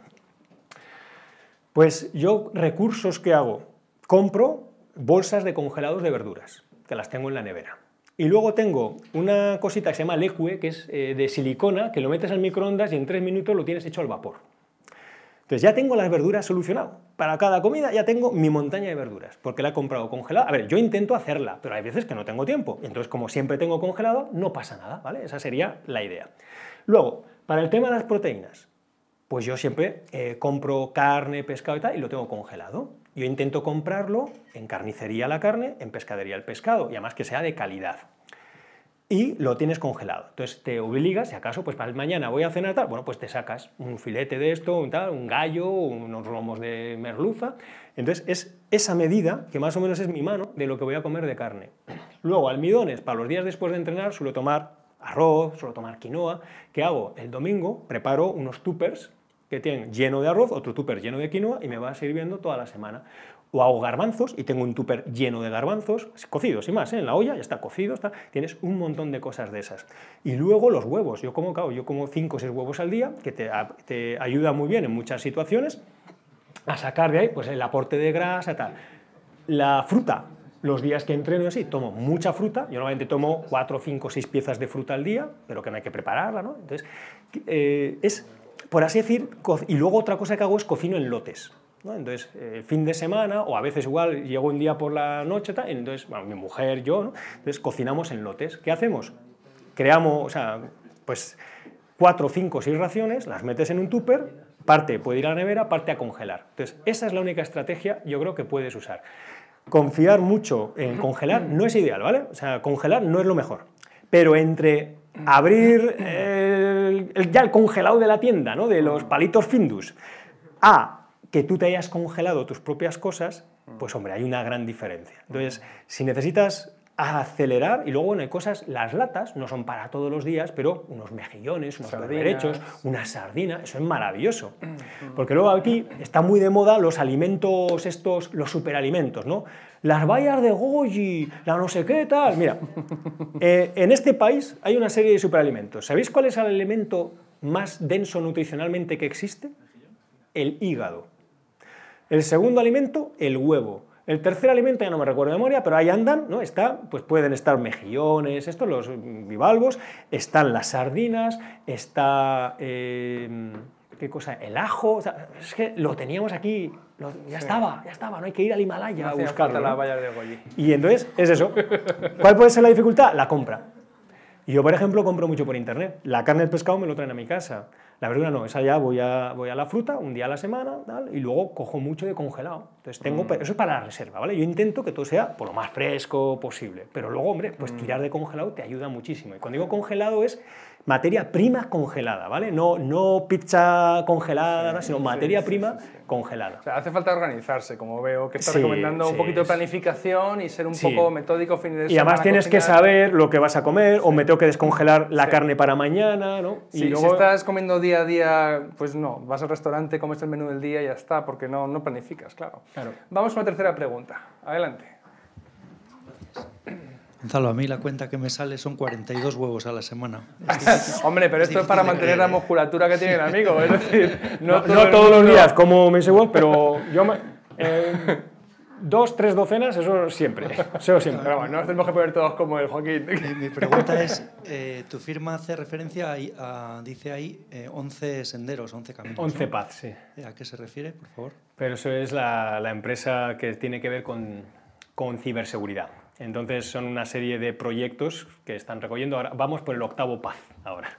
Pues yo, recursos que hago, compro bolsas de congelados de verduras, que las tengo en la nevera. Y luego tengo una cosita que se llama leque, que es eh, de silicona, que lo metes al microondas y en tres minutos lo tienes hecho al vapor. Entonces ya tengo las verduras solucionado. Para cada comida ya tengo mi montaña de verduras, porque la he comprado congelada. A ver, yo intento hacerla, pero hay veces que no tengo tiempo. Entonces, como siempre tengo congelado, no pasa nada, ¿vale? Esa sería la idea. Luego, para el tema de las proteínas, pues yo siempre eh, compro carne, pescado y tal, y lo tengo congelado. Yo intento comprarlo en carnicería la carne, en pescadería el pescado, y además que sea de calidad y lo tienes congelado. Entonces te obligas, si acaso, pues para el mañana voy a cenar tal, bueno, pues te sacas un filete de esto, un tal, un gallo, unos romos de merluza. Entonces es esa medida que más o menos es mi mano de lo que voy a comer de carne. Luego almidones, para los días después de entrenar suelo tomar arroz, suelo tomar quinoa. ¿Qué hago? El domingo preparo unos tuppers que tienen lleno de arroz, otro tupper lleno de quinoa y me va sirviendo toda la semana o hago garbanzos y tengo un tupper lleno de garbanzos, cocidos y más, ¿eh? en la olla, ya está cocido, tienes un montón de cosas de esas. Y luego los huevos, yo como, claro, yo como 5 o seis huevos al día, que te, ayuda muy bien en muchas situaciones a sacar de ahí pues, el aporte de grasa, tal. La fruta, los días que entreno así, tomo mucha fruta. Yo normalmente tomo 4, 5, seis piezas de fruta al día, pero que no hay que prepararla, ¿no? Entonces, eh, es, por así decir, y luego otra cosa que hago es cocino en lotes. Entonces, eh, fin de semana, o a veces igual llego un día por la noche, entonces, mi mujer, yo, ¿no? entonces cocinamos en lotes. ¿Qué hacemos? Creamos, o sea, pues cuatro, cinco, seis raciones, las metes en un tupper, parte puede ir a la nevera, parte a congelar. Entonces, esa es la única estrategia yo creo que puedes usar. Confiar mucho en congelar no es ideal, ¿vale? O sea, congelar no es lo mejor. Pero entre abrir eh, el, ya el congelado de la tienda, ¿no? De los palitos Findus, a que tú te hayas congelado tus propias cosas, mm. pues hombre, hay una gran diferencia. Mm. Entonces, si necesitas acelerar, y luego, bueno, hay cosas, las latas no son para todos los días, pero unos mejillones, unos derechos, una sardina, eso es maravilloso. Mm, Porque luego aquí está muy de moda los alimentos estos, los superalimentos, ¿no? Las bayas de goji, la no sé qué tal. Mira, eh, en este país hay una serie de superalimentos. ¿Sabéis cuál es el elemento más denso nutricionalmente que existe? El hígado. El segundo alimento, el huevo. El tercer alimento ya no me recuerdo de memoria, pero ahí andan, ¿no? Está, pues pueden estar mejillones, estos los mm, bivalvos, están las sardinas, está em, qué cosa, el ajo, es que lo teníamos aquí, ya estaba, ya estaba, no hay que ir al Himalaya a buscarlo. La de Y entonces es eso. ¿Cuál puede ser la dificultad? La compra. Yo, por ejemplo, compro mucho por internet. La carne del pescado me lo traen a mi casa. La verdad no, esa ya voy a, voy a la fruta un día a la semana y luego cojo mucho de congelado. Entonces tengo, mm. eso es para la reserva, ¿vale? Yo intento que todo sea por lo más fresco posible, pero luego, hombre, pues mm. tirar de congelado te ayuda muchísimo. Y cuando digo congelado es materia prima congelada, ¿vale? No, no pizza congelada, sino materia prima congelada. O sea, hace falta organizarse, como veo, que está recomendando un poquito de planificación y ser un poco metódico fin de Y además tienes que saber lo que vas a comer o me tengo que descongelar la carne para mañana, ¿no? y luego... si estás comiendo día a día, pues no, vas al restaurante, comes el menú del día y ya está, porque no, no planificas, claro. Vamos a una tercera pregunta. Adelante. Gonzalo, a mí la cuenta que me sale son 42 huevos a la semana. Hombre, pero esto es para mantener la musculatura que tiene el amigo. Es decir, no, todos los días como me huevos, pero yo... Eh, dos, tres docenas, eso siempre. Eso siempre. Pero bueno, no nos tenemos que poner todos como el Joaquín. Mi, pregunta es, eh, tu firma hace referencia a, dice ahí, 11 eh, senderos, 11 caminos. 11 paths, sí. ¿A qué se refiere, por favor? Pero eso es la, la empresa que tiene que ver con, con ciberseguridad entonces son una serie de proyectos que están recogiendo. Ahora, vamos por el octavo paz ahora.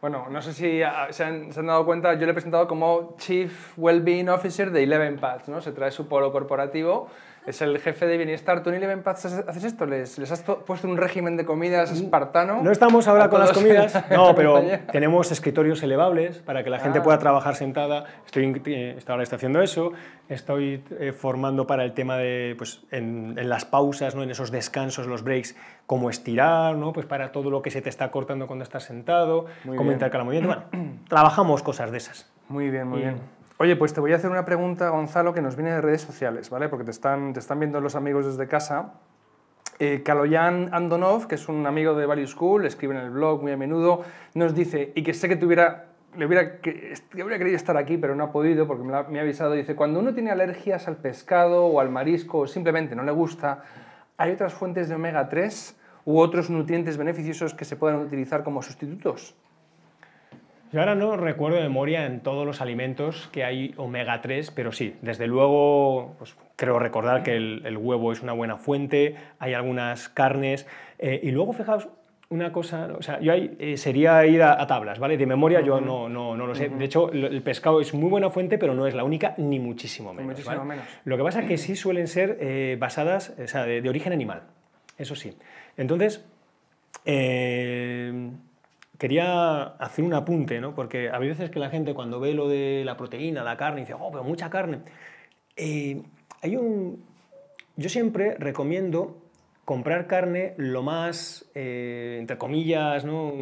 Bueno, no sé si ah, se han, dado cuenta, yo le he presentado como Chief Wellbeing Officer de Eleven Paths, ¿no? Se trae su polo corporativo es el jefe de bienestar. ¿Tú ni Paz haces esto? ¿Les, has puesto un régimen de comidas espartano? No estamos ahora con las comidas, no, pero tenemos escritorios elevables para que la gente ah. pueda trabajar sentada. Estoy, eh, ahora haciendo eso. Estoy eh, formando para el tema de, pues, en, las pausas, ¿no? en esos descansos, los breaks, cómo estirar, ¿no? pues para todo lo que se te está cortando cuando estás sentado, cómo bien. intercalar Bueno, trabajamos cosas de esas. Muy bien, muy bien. Oye, pues te voy a hacer una pregunta, Gonzalo, que nos viene de redes sociales, ¿vale? Porque te están, viendo los amigos desde casa. Eh, Kaloyan Andonov, que es un amigo de Value School, escribe en el blog muy a menudo, nos dice, y que sé que tuviera, le hubiera, que, querido estar aquí, pero no ha podido porque me, me ha avisado, dice, cuando uno tiene alergias al pescado o al marisco o simplemente no le gusta, hay otras fuentes de omega 3 u otros nutrientes beneficiosos que se puedan utilizar como sustitutos. Yo ahora no recuerdo de memoria en todos los alimentos que hay omega 3, pero sí, desde luego pues, creo recordar que el, huevo es una buena fuente, hay algunas carnes, eh, y luego fijaos una cosa, o sea, yo ahí, eh, sería ir a, tablas, ¿vale? De memoria yo no, no, no, lo sé. De hecho, el pescado es muy buena fuente, pero no es la única, ni muchísimo menos. Lo que pasa es que sí suelen ser eh, basadas, o sea, de, de, origen animal, eso sí. Entonces, quería hacer un apunte, ¿no? porque a veces que la gente cuando ve lo de la proteína, la carne, dice, oh, pero mucha carne. Eh, hay un... Yo siempre recomiendo comprar carne lo más, eh, entre comillas, ¿no?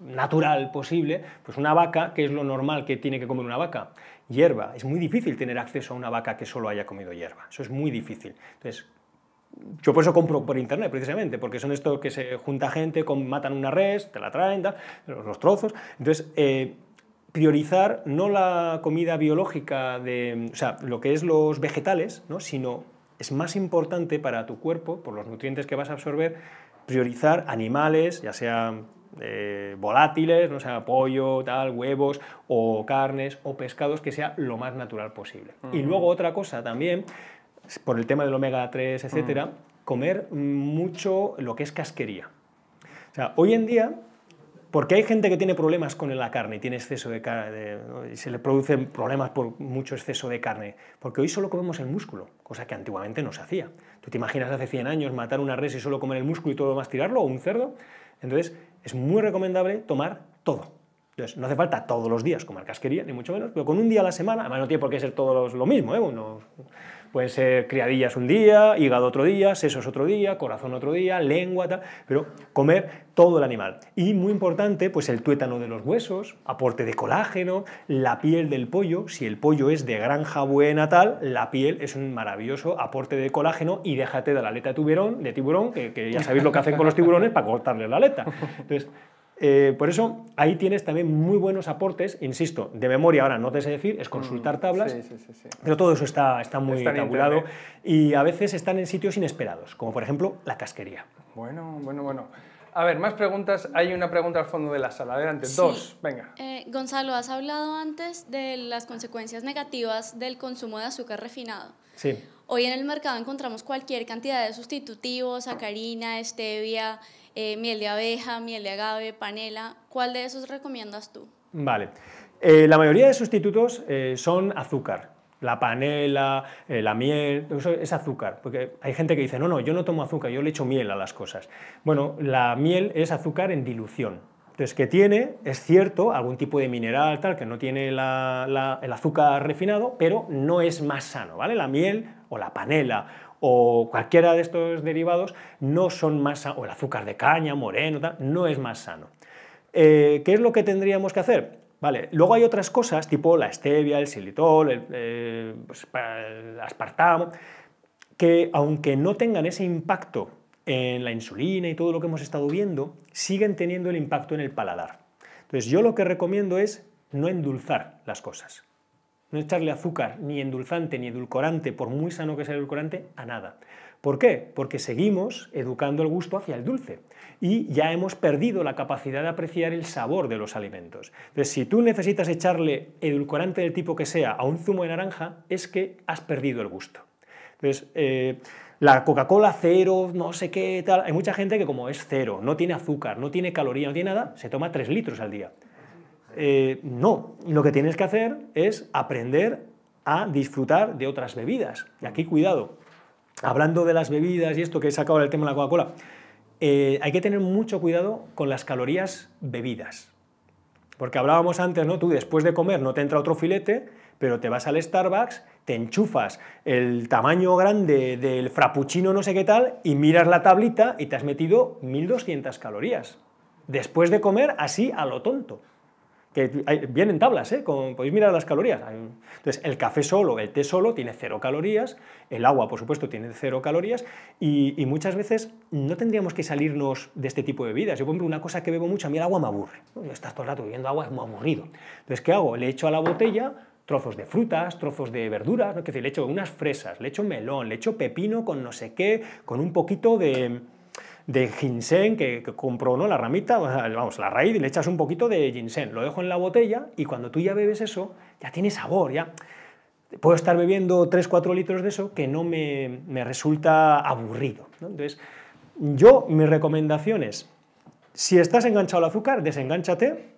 natural posible, pues una vaca, que es lo normal que tiene que comer una vaca. Hierba. Es muy difícil tener acceso a una vaca que solo haya comido hierba. Eso es muy difícil. Entonces, yo por eso compro por internet, precisamente, porque son estos que se junta gente, con, matan una res, te la traen, los trozos. Entonces, eh, priorizar no la comida biológica, de, o sea, lo que es los vegetales, ¿no? sino es más importante para tu cuerpo, por los nutrientes que vas a absorber, priorizar animales, ya sean eh, volátiles, ¿no? o sea, pollo, tal, huevos, o carnes, o pescados, que sea lo más natural posible. Y luego otra cosa también por el tema del omega 3, mm. etcétera, comer mucho lo que es casquería. O sea, hoy en día, porque hay gente que tiene problemas con la carne y tiene exceso de carne, y se le producen problemas por mucho exceso de carne, porque hoy solo comemos el músculo, cosa que antiguamente no se hacía. ¿Tú te imaginas hace 100 años matar una res y solo comer el músculo y todo lo demás tirarlo, o un cerdo? Entonces, es muy recomendable tomar todo. Entonces, no hace falta todos los días comer casquería, ni mucho menos, pero con un día a la semana, además no tiene por qué ser todos lo mismo, ¿eh? Pueden ser criadillas un día, hígado otro día, sesos otro día, corazón otro día, lengua, tal, pero comer todo el animal. Y muy importante, pues el tuétano de los huesos, aporte de colágeno, la piel del pollo, si el pollo es de granja buena tal, la piel es un maravilloso aporte de colágeno y déjate de la aleta de tiburón, de tiburón que, ya sabéis lo que hacen con los tiburones para cortarle la aleta. Entonces, eh, por eso ahí tienes también muy buenos aportes, insisto, de memoria ahora no te sé decir, es consultar mm, tablas, pero todo eso está, está muy tabulado y a veces están en sitios inesperados, como por ejemplo la casquería. Bueno, bueno, bueno. A ver, más preguntas. Hay una pregunta al fondo de la sala. Adelante, dos. Venga. Eh, Gonzalo, has hablado antes de las consecuencias negativas del consumo de azúcar refinado. Sí. Hoy en el mercado encontramos cualquier cantidad de sustitutivos, sacarina, stevia, eh, miel de abeja, miel de agave, panela. ¿Cuál de esos recomiendas tú? Vale. Eh, la mayoría de sustitutos eh, son azúcar. La panela, la miel, es azúcar. Porque hay gente que dice, no, no, yo no tomo azúcar, yo le echo miel a las cosas. Bueno, la miel es azúcar en dilución. Entonces, que tiene, es cierto, algún tipo de mineral tal que no tiene el azúcar refinado, pero no es más sano, ¿vale? La miel o la panela o cualquiera de estos derivados no son más o el azúcar de caña, moreno, no es más sano. Eh, ¿Qué es lo que tendríamos que hacer? Vale. Luego hay otras cosas, tipo la stevia, el xilitol, eh, pues, el, aspartamo, que aunque no tengan ese impacto en la insulina y todo lo que hemos estado viendo, siguen teniendo el impacto en el paladar. Entonces yo lo que recomiendo es no endulzar las cosas. No echarle azúcar, ni endulzante, ni edulcorante, por muy sano que sea el edulcorante, a nada. ¿Por qué? Porque seguimos educando el gusto hacia el dulce y ya hemos perdido la capacidad de apreciar el sabor de los alimentos. Entonces, si tú necesitas echarle edulcorante del tipo que sea a un zumo de naranja, es que has perdido el gusto. Entonces, eh, la Coca-Cola cero, no sé qué tal. Hay mucha gente que como es cero, no tiene azúcar, no tiene caloría, no tiene nada, se toma 3 litros al día. Eh, no, lo que tienes que hacer es aprender a disfrutar de otras bebidas. Y aquí cuidado, hablando de las bebidas y esto que he sacado el tema de la Coca-Cola, eh, hay que tener mucho cuidado con las calorías bebidas. Porque hablábamos antes, ¿no? Tú después de comer no te entra otro filete, pero te vas al Starbucks, te enchufas el tamaño grande del frappuccino no sé qué tal y miras la tablita y te has metido 1200 calorías. Después de comer así a lo tonto que vienen tablas, ¿eh? podéis mirar las calorías. Entonces, el café solo, el té solo, tiene cero calorías, el agua, por supuesto, tiene cero calorías, y, muchas veces no tendríamos que salirnos de este tipo de bebidas. Yo, por una cosa que bebo mucho, a mí el agua me aburre. estás todo el rato bebiendo agua, es muy aburrido. Entonces, ¿qué hago? Le echo a la botella trozos de frutas, trozos de verduras, ¿no? Es decir, le echo unas fresas, le echo melón, le echo pepino con no sé qué, con un poquito de de ginseng que, que compró, ¿no? La ramita, vamos, la raíz, y le echas un poquito de ginseng. Lo dejo en la botella y cuando tú ya bebes eso, ya tiene sabor, ya puedo estar bebiendo 3-4 litros de eso que no me, resulta aburrido. Entonces, yo, mi recomendación es, si estás enganchado al azúcar, desengánchate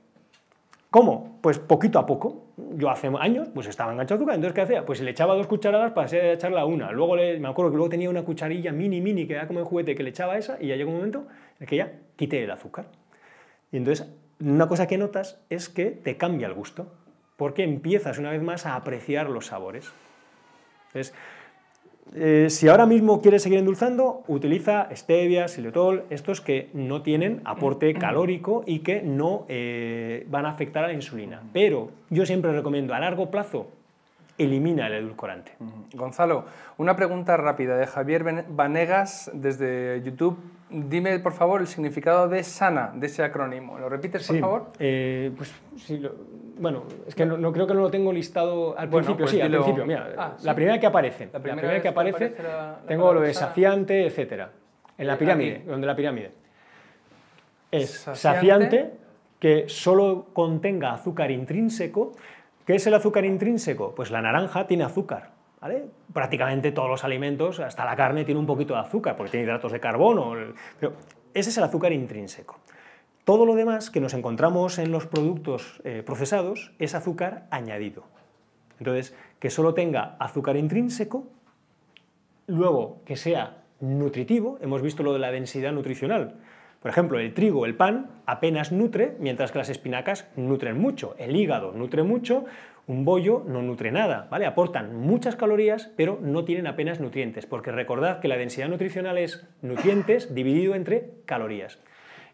¿Cómo? Pues poquito a poco. Yo hace años pues estaba enganchado a azúcar, entonces ¿qué hacía? Pues le echaba dos cucharadas para hacer echarla una. Luego me acuerdo que luego tenía una cucharilla mini mini que era como el juguete que le echaba esa y ya llegó un momento en que ya quité el azúcar. Y entonces una cosa que notas es que te cambia el gusto, porque empiezas una vez más a apreciar los sabores. Entonces, eh, si ahora mismo quieres seguir endulzando, utiliza stevia, xilitol, estos que no tienen aporte calórico y que no eh, van a afectar a la insulina. Pero yo siempre recomiendo a largo plazo elimina el edulcorante. Gonzalo, una pregunta rápida de Javier Vanegas desde YouTube. Dime, por favor, el significado de SANA, de ese acrónimo. ¿Lo repites, por favor? Eh, pues sí, lo, bueno, es que no, creo que no lo tengo listado al principio, pues sí, al principio, mira, ah, la primera que aparece, la primera, que aparece, tengo lo de saciante, etcétera, en la eh, pirámide, donde la pirámide. Es saciante, que solo contenga azúcar intrínseco. ¿Qué es el azúcar intrínseco? Pues la naranja tiene azúcar. Prácticamente todos los alimentos, hasta la carne, tiene un poquito de azúcar, porque tiene hidratos de carbono. Pero ese es el azúcar intrínseco. Todo lo demás que nos encontramos en los productos eh, procesados es azúcar añadido. Entonces, que solo tenga azúcar intrínseco, luego que sea nutritivo, hemos visto lo de la densidad nutricional. Por ejemplo, el trigo, el pan, apenas nutre, mientras que las espinacas nutren mucho. El hígado nutre mucho, un bollo no nutre nada, ¿vale? Aportan muchas calorías, pero no tienen apenas nutrientes, porque recordad que la densidad nutricional es nutrientes dividido entre calorías.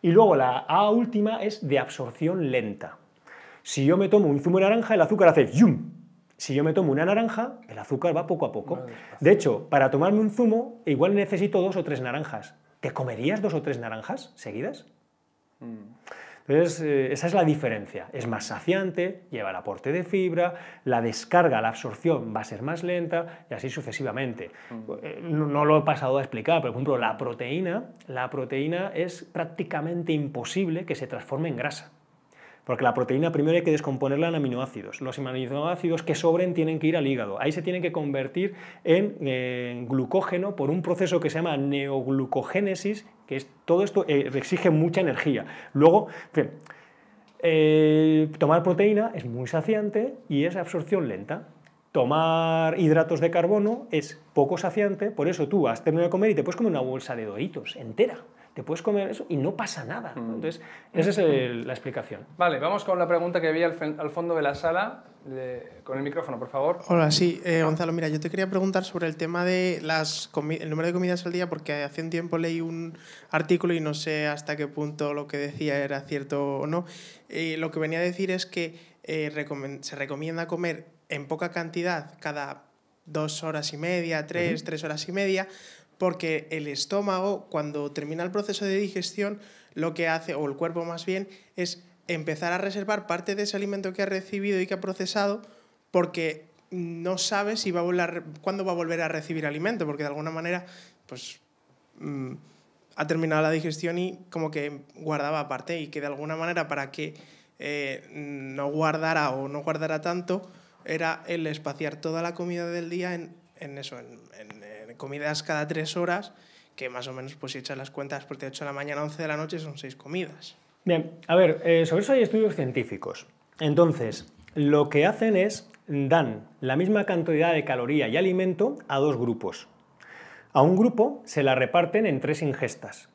Y luego la A última es de absorción lenta. Si yo me tomo un zumo de naranja, el azúcar hace yum. Si yo me tomo una naranja, el azúcar va poco a poco. De hecho, para tomarme un zumo, igual necesito dos o tres naranjas. ¿Te comerías dos o tres naranjas seguidas? Mm. Entonces, eh, esa es la diferencia. Es más saciante, lleva el aporte de fibra, la descarga, la absorción va a ser más lenta y así sucesivamente. Mm. Eh, no, lo he pasado a explicar, pero por ejemplo, la proteína, la proteína es prácticamente imposible que se transforme en grasa. Porque la proteína primero hay que descomponerla en aminoácidos. Los aminoácidos que sobren tienen que ir al hígado. Ahí se tienen que convertir en eh, glucógeno por un proceso que se llama neoglucogénesis que todo esto eh, exige mucha energía. Luego, eh, tomar proteína es muy saciante y es absorción lenta. Tomar hidratos de carbono es poco saciante, por eso tú has terminado de comer y te puedes comer una bolsa de doritos entera te puedes comer eso y no pasa nada. Mm. Entonces, esa es la explicación. Vale, vamos con la pregunta que había al, fondo de la sala. con el micrófono, por favor. Hola, sí, eh, Gonzalo, mira, yo te quería preguntar sobre el tema de las el número de comidas al día, porque hace un tiempo leí un artículo y no sé hasta qué punto lo que decía era cierto o no. Eh, lo que venía a decir es que eh, se recomienda comer en poca cantidad cada dos horas y media, tres, tres horas y media, porque el estómago, cuando termina el proceso de digestión, lo que hace, o el cuerpo más bien, es empezar a reservar parte de ese alimento que ha recibido y que ha procesado, porque no sabe si va a cuándo va a volver a recibir alimento, porque de alguna manera, pues, mm, ha terminado la digestión y como que guardaba parte y que de alguna manera para que eh, no guardara o no guardara tanto, era el espaciar toda la comida del día en, en eso, en, en eh, comidas cada tres horas, que más o menos, pues si echas las cuentas, por de 8 de la mañana a 11 de la noche son seis comidas. Bien, a ver, eh, sobre eso hay estudios científicos. Entonces, lo que hacen es dan la misma cantidad de caloría y alimento a dos grupos. A un grupo se la reparten en tres ingestas,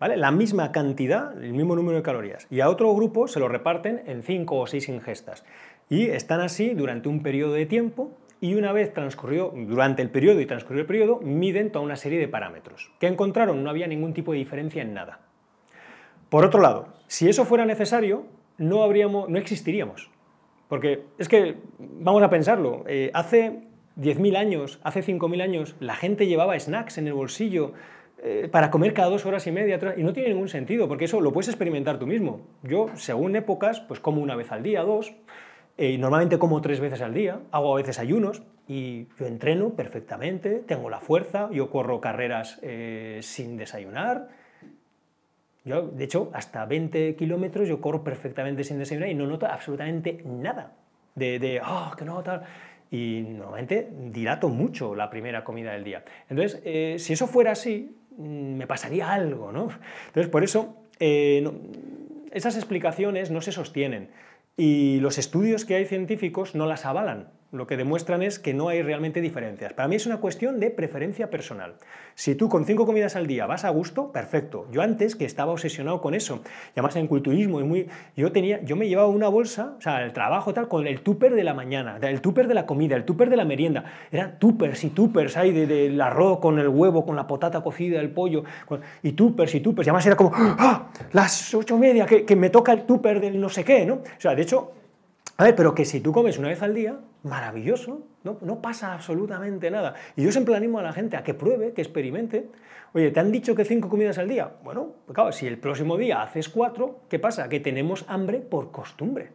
¿vale? La misma cantidad, el mismo número de calorías. Y a otro grupo se lo reparten en cinco o seis ingestas. Y están así durante un periodo de tiempo y una vez transcurrió, durante el periodo y transcurrió el periodo, miden toda una serie de parámetros. que encontraron? No había ningún tipo de diferencia en nada. Por otro lado, si eso fuera necesario, no, habríamos, no existiríamos. Porque es que, vamos a pensarlo, eh, hace 10.000 años, hace 5.000 años, la gente llevaba snacks en el bolsillo eh, para comer cada dos horas y media, y no tiene ningún sentido, porque eso lo puedes experimentar tú mismo. Yo, según épocas, pues como una vez al día, dos, eh, normalmente como tres veces al día, hago a veces ayunos y yo entreno perfectamente, tengo la fuerza, yo corro carreras eh, sin desayunar. de hecho, hasta 20 kilómetros yo corro perfectamente sin desayunar y no noto absolutamente nada de, ah, que no, tal. Y normalmente dilato mucho la primera comida del día. Entonces, eh, si eso fuera así, mm, me pasaría algo, Entonces, por eso, esas explicaciones no se sostienen y los estudios que hay científicos no las avalan lo que demuestran es que no hay realmente diferencias. Para mí es una cuestión de preferencia personal. Si tú con cinco comidas al día vas a gusto, perfecto. Yo antes que estaba obsesionado con eso, y además en culturismo, y muy, yo, tenía, yo me llevaba una bolsa, o sea, el trabajo tal, con el tupper de la mañana, el tupper de la comida, el tupper de la merienda. Eran tuppers y tuppers, ahí del de, arroz con el huevo, con la potata cocida, el pollo, y tuppers y tuppers. Y además era como, ¡Ah! las ocho y media, que, que me toca el tupper del no sé qué, ¿no? O sea, de hecho, a ver, pero que si tú comes una vez al día, maravilloso, no, pasa absolutamente nada. Y yo siempre animo a la gente a que pruebe, que experimente. Oye, ¿te han dicho que cinco comidas al día? Bueno, pues claro, si el próximo día haces cuatro, ¿qué pasa? Que tenemos hambre por costumbre.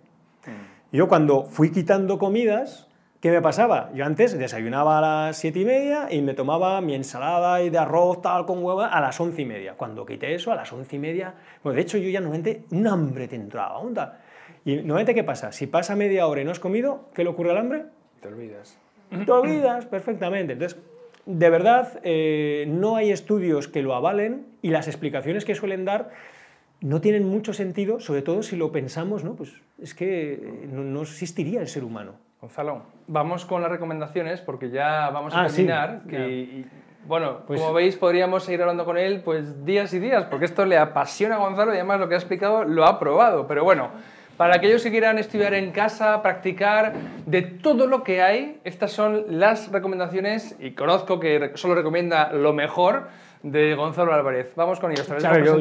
Mm. Yo cuando fui quitando comidas, ¿Qué me pasaba? Yo antes desayunaba a las siete y media y me tomaba mi ensalada y de arroz tal con huevo a las once y media. Cuando quité eso, a las once y media, de hecho yo ya normalmente un hambre te entraba, onda. Y normalmente, ¿qué pasa? Si pasa media hora y no has comido, ¿qué le ocurre al hambre? Te olvidas. Te olvidas perfectamente. Entonces, de verdad, eh, no hay estudios que lo avalen y las explicaciones que suelen dar no tienen mucho sentido, sobre todo si lo pensamos, ¿no? Pues es que eh, no, existiría el ser humano. Gonzalo, vamos con las recomendaciones porque ya vamos a ah, terminar. bueno, como pues- veis, podríamos seguir hablando con él pues días y días, porque esto le apasiona a Gonzalo y además lo que ha explicado lo ha probado. Pero bueno. Para aquellos que quieran estudiar en casa, practicar, de todo lo que hay, estas son las recomendaciones y conozco que solo recomienda lo mejor de Gonzalo Álvarez. Vamos con ellos.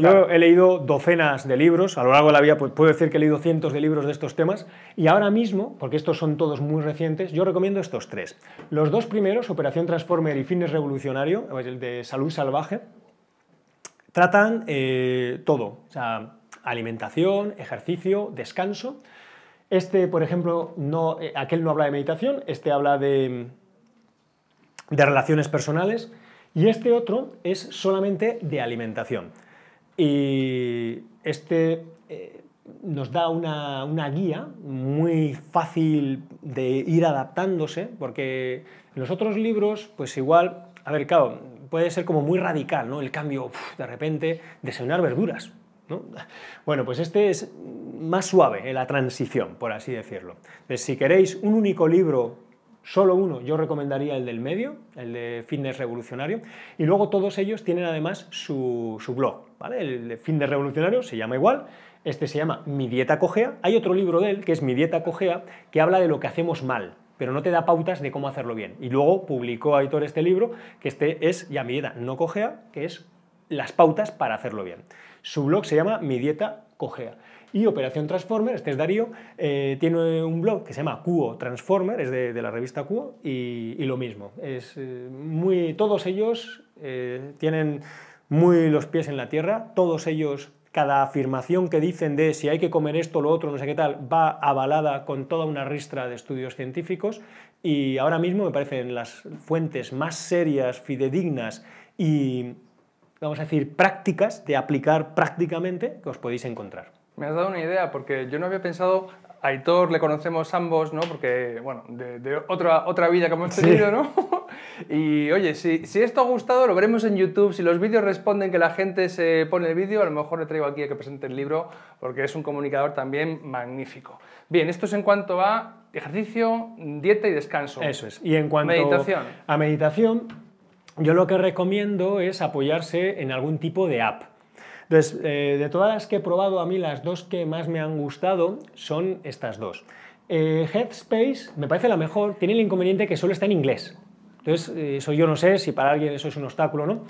yo, he leído docenas de libros, a lo largo de la vida pues puedo decir que he leído cientos de libros de estos temas y ahora mismo, porque estos son todos muy recientes, yo recomiendo estos tres. Los dos primeros, Operación Transformer y Fines Revolucionario, el de Salud Salvaje, tratan eh, todo alimentación, ejercicio, descanso. Este, por ejemplo, no, eh, aquel no habla de meditación, este habla de, de relaciones personales y este otro es solamente de alimentación. Y este eh, nos da una, guía muy fácil de ir adaptándose, porque en los otros libros, pues igual, a ver, claro, puede ser como muy radical, ¿no? El cambio, de repente, de desayunar verduras. Bueno, pues este es más suave, en eh, la transición, por así decirlo. si queréis un único libro, solo uno, yo recomendaría el del medio, el de Fitness Revolucionario, y luego todos ellos tienen además su, blog, ¿vale? El de Fitness Revolucionario se llama igual, este se llama Mi dieta cogea. Hay otro libro de él, que es Mi dieta cogea, que habla de lo que hacemos mal, pero no te da pautas de cómo hacerlo bien. Y luego publicó autor este libro, que este es ya mi dieta no cogea, que es las pautas para hacerlo bien. Su blog se llama Mi Dieta Cogea. Y Operación Transformer, este es Darío, eh, tiene un blog que se llama Cuo Transformer, es de, la revista Cuo, y, lo mismo. Es eh, muy, todos ellos eh, tienen muy los pies en la tierra, todos ellos cada afirmación que dicen de si hay que comer esto, lo otro, no sé qué tal, va avalada con toda una ristra de estudios científicos y ahora mismo me parecen las fuentes más serias, fidedignas y vamos a decir, prácticas, de aplicar prácticamente, que os podéis encontrar. Me has dado una idea, porque yo no había pensado, a Aitor le conocemos ambos, ¿no? Porque, bueno, de, otra, otra vida que hemos tenido, ¿no? y oye, si, esto ha gustado, lo veremos en YouTube. Si los vídeos responden que la gente se pone el vídeo, a lo mejor le traigo aquí a que presente el libro, porque es un comunicador también magnífico. Bien, esto es en cuanto a ejercicio, dieta y descanso. Eso es. Y en cuanto meditación. a meditación, yo lo que recomiendo es apoyarse en algún tipo de app. Entonces, eh, de todas las que he probado, a mí las dos que más me han gustado son estas dos. Eh, Headspace me parece la mejor, tiene el inconveniente que solo está en inglés. Entonces, eh, eso yo no sé si para alguien eso es un obstáculo, ¿no?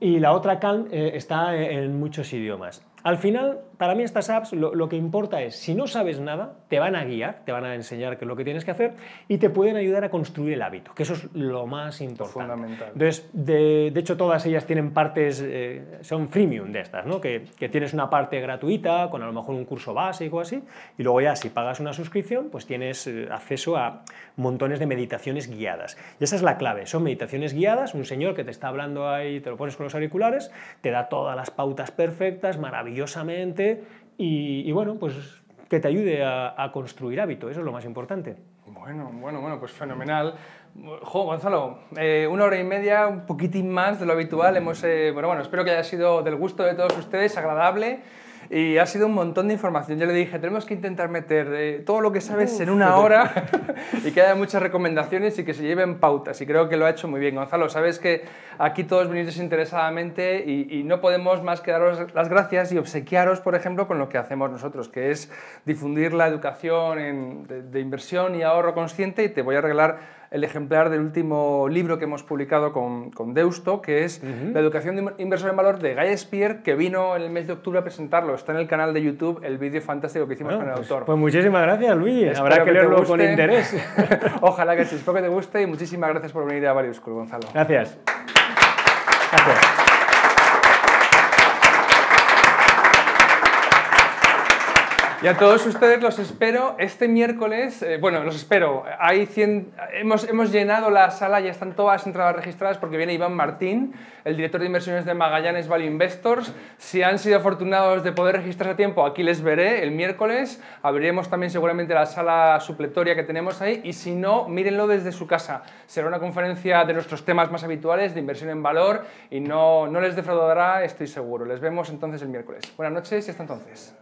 Y la otra Calm está en muchos idiomas. Al final, para mí estas apps lo, que importa es, si no sabes nada, te van a guiar, te van a enseñar qué es lo que tienes que hacer y te pueden ayudar a construir el hábito, que eso es lo más importante. Fundamental. Entonces, de, hecho, todas ellas tienen partes, eh, son freemium de estas, ¿no? Que, que, tienes una parte gratuita con a lo mejor un curso básico así, y luego ya si pagas una suscripción, pues tienes eh, acceso a montones de meditaciones guiadas. Y esa es la clave, son meditaciones guiadas, un señor que te está hablando ahí, te lo pones con los auriculares, te da todas las pautas perfectas, maravillosamente, y, bueno, pues que te ayude a, construir hábito, eso es lo más importante. Bueno, bueno, bueno, pues fenomenal. Jo, Gonzalo, eh, una hora y media, un poquitín más de lo habitual. Hemos, eh, bueno, bueno, espero que haya sido del gusto de todos ustedes, agradable y ha sido un montón de información. Yo le dije, tenemos que intentar meter eh, todo lo que sabes en una hora y que haya muchas recomendaciones y que se lleven pautas. Y creo que lo ha hecho muy bien. Gonzalo, sabes que aquí todos venís desinteresadamente y, no podemos más que daros las gracias y obsequiaros, por ejemplo, con lo que hacemos nosotros, que es difundir la educación de, de inversión y ahorro consciente y te voy a regalar el ejemplar del último libro que hemos publicado con, Deusto, que es La educación de inversor en valor de Guy que vino en el mes de octubre a presentarlo. Está en el canal de YouTube el vídeo fantástico que hicimos con el pues, autor. Pues muchísimas gracias, Luis. Habrá que, leerlo con interés. Ojalá que sí. Espero que te guste y muchísimas gracias por venir a Varios Gonzalo. Gracias. Y a todos ustedes los espero este miércoles. Eh, bueno, los espero. Hay hemos, llenado la sala, ya están todas entradas registradas porque viene Iván Martín, el director de inversiones de Magallanes Value Investors. Si han sido afortunados de poder registrarse a tiempo, aquí les veré el miércoles. Abriremos también seguramente la sala supletoria que tenemos ahí. Y si no, mírenlo desde su casa. Será una conferencia de nuestros temas más habituales, de inversión en valor, y no, no les defraudará, estoy seguro. Les vemos entonces el miércoles. Buenas noches y hasta entonces.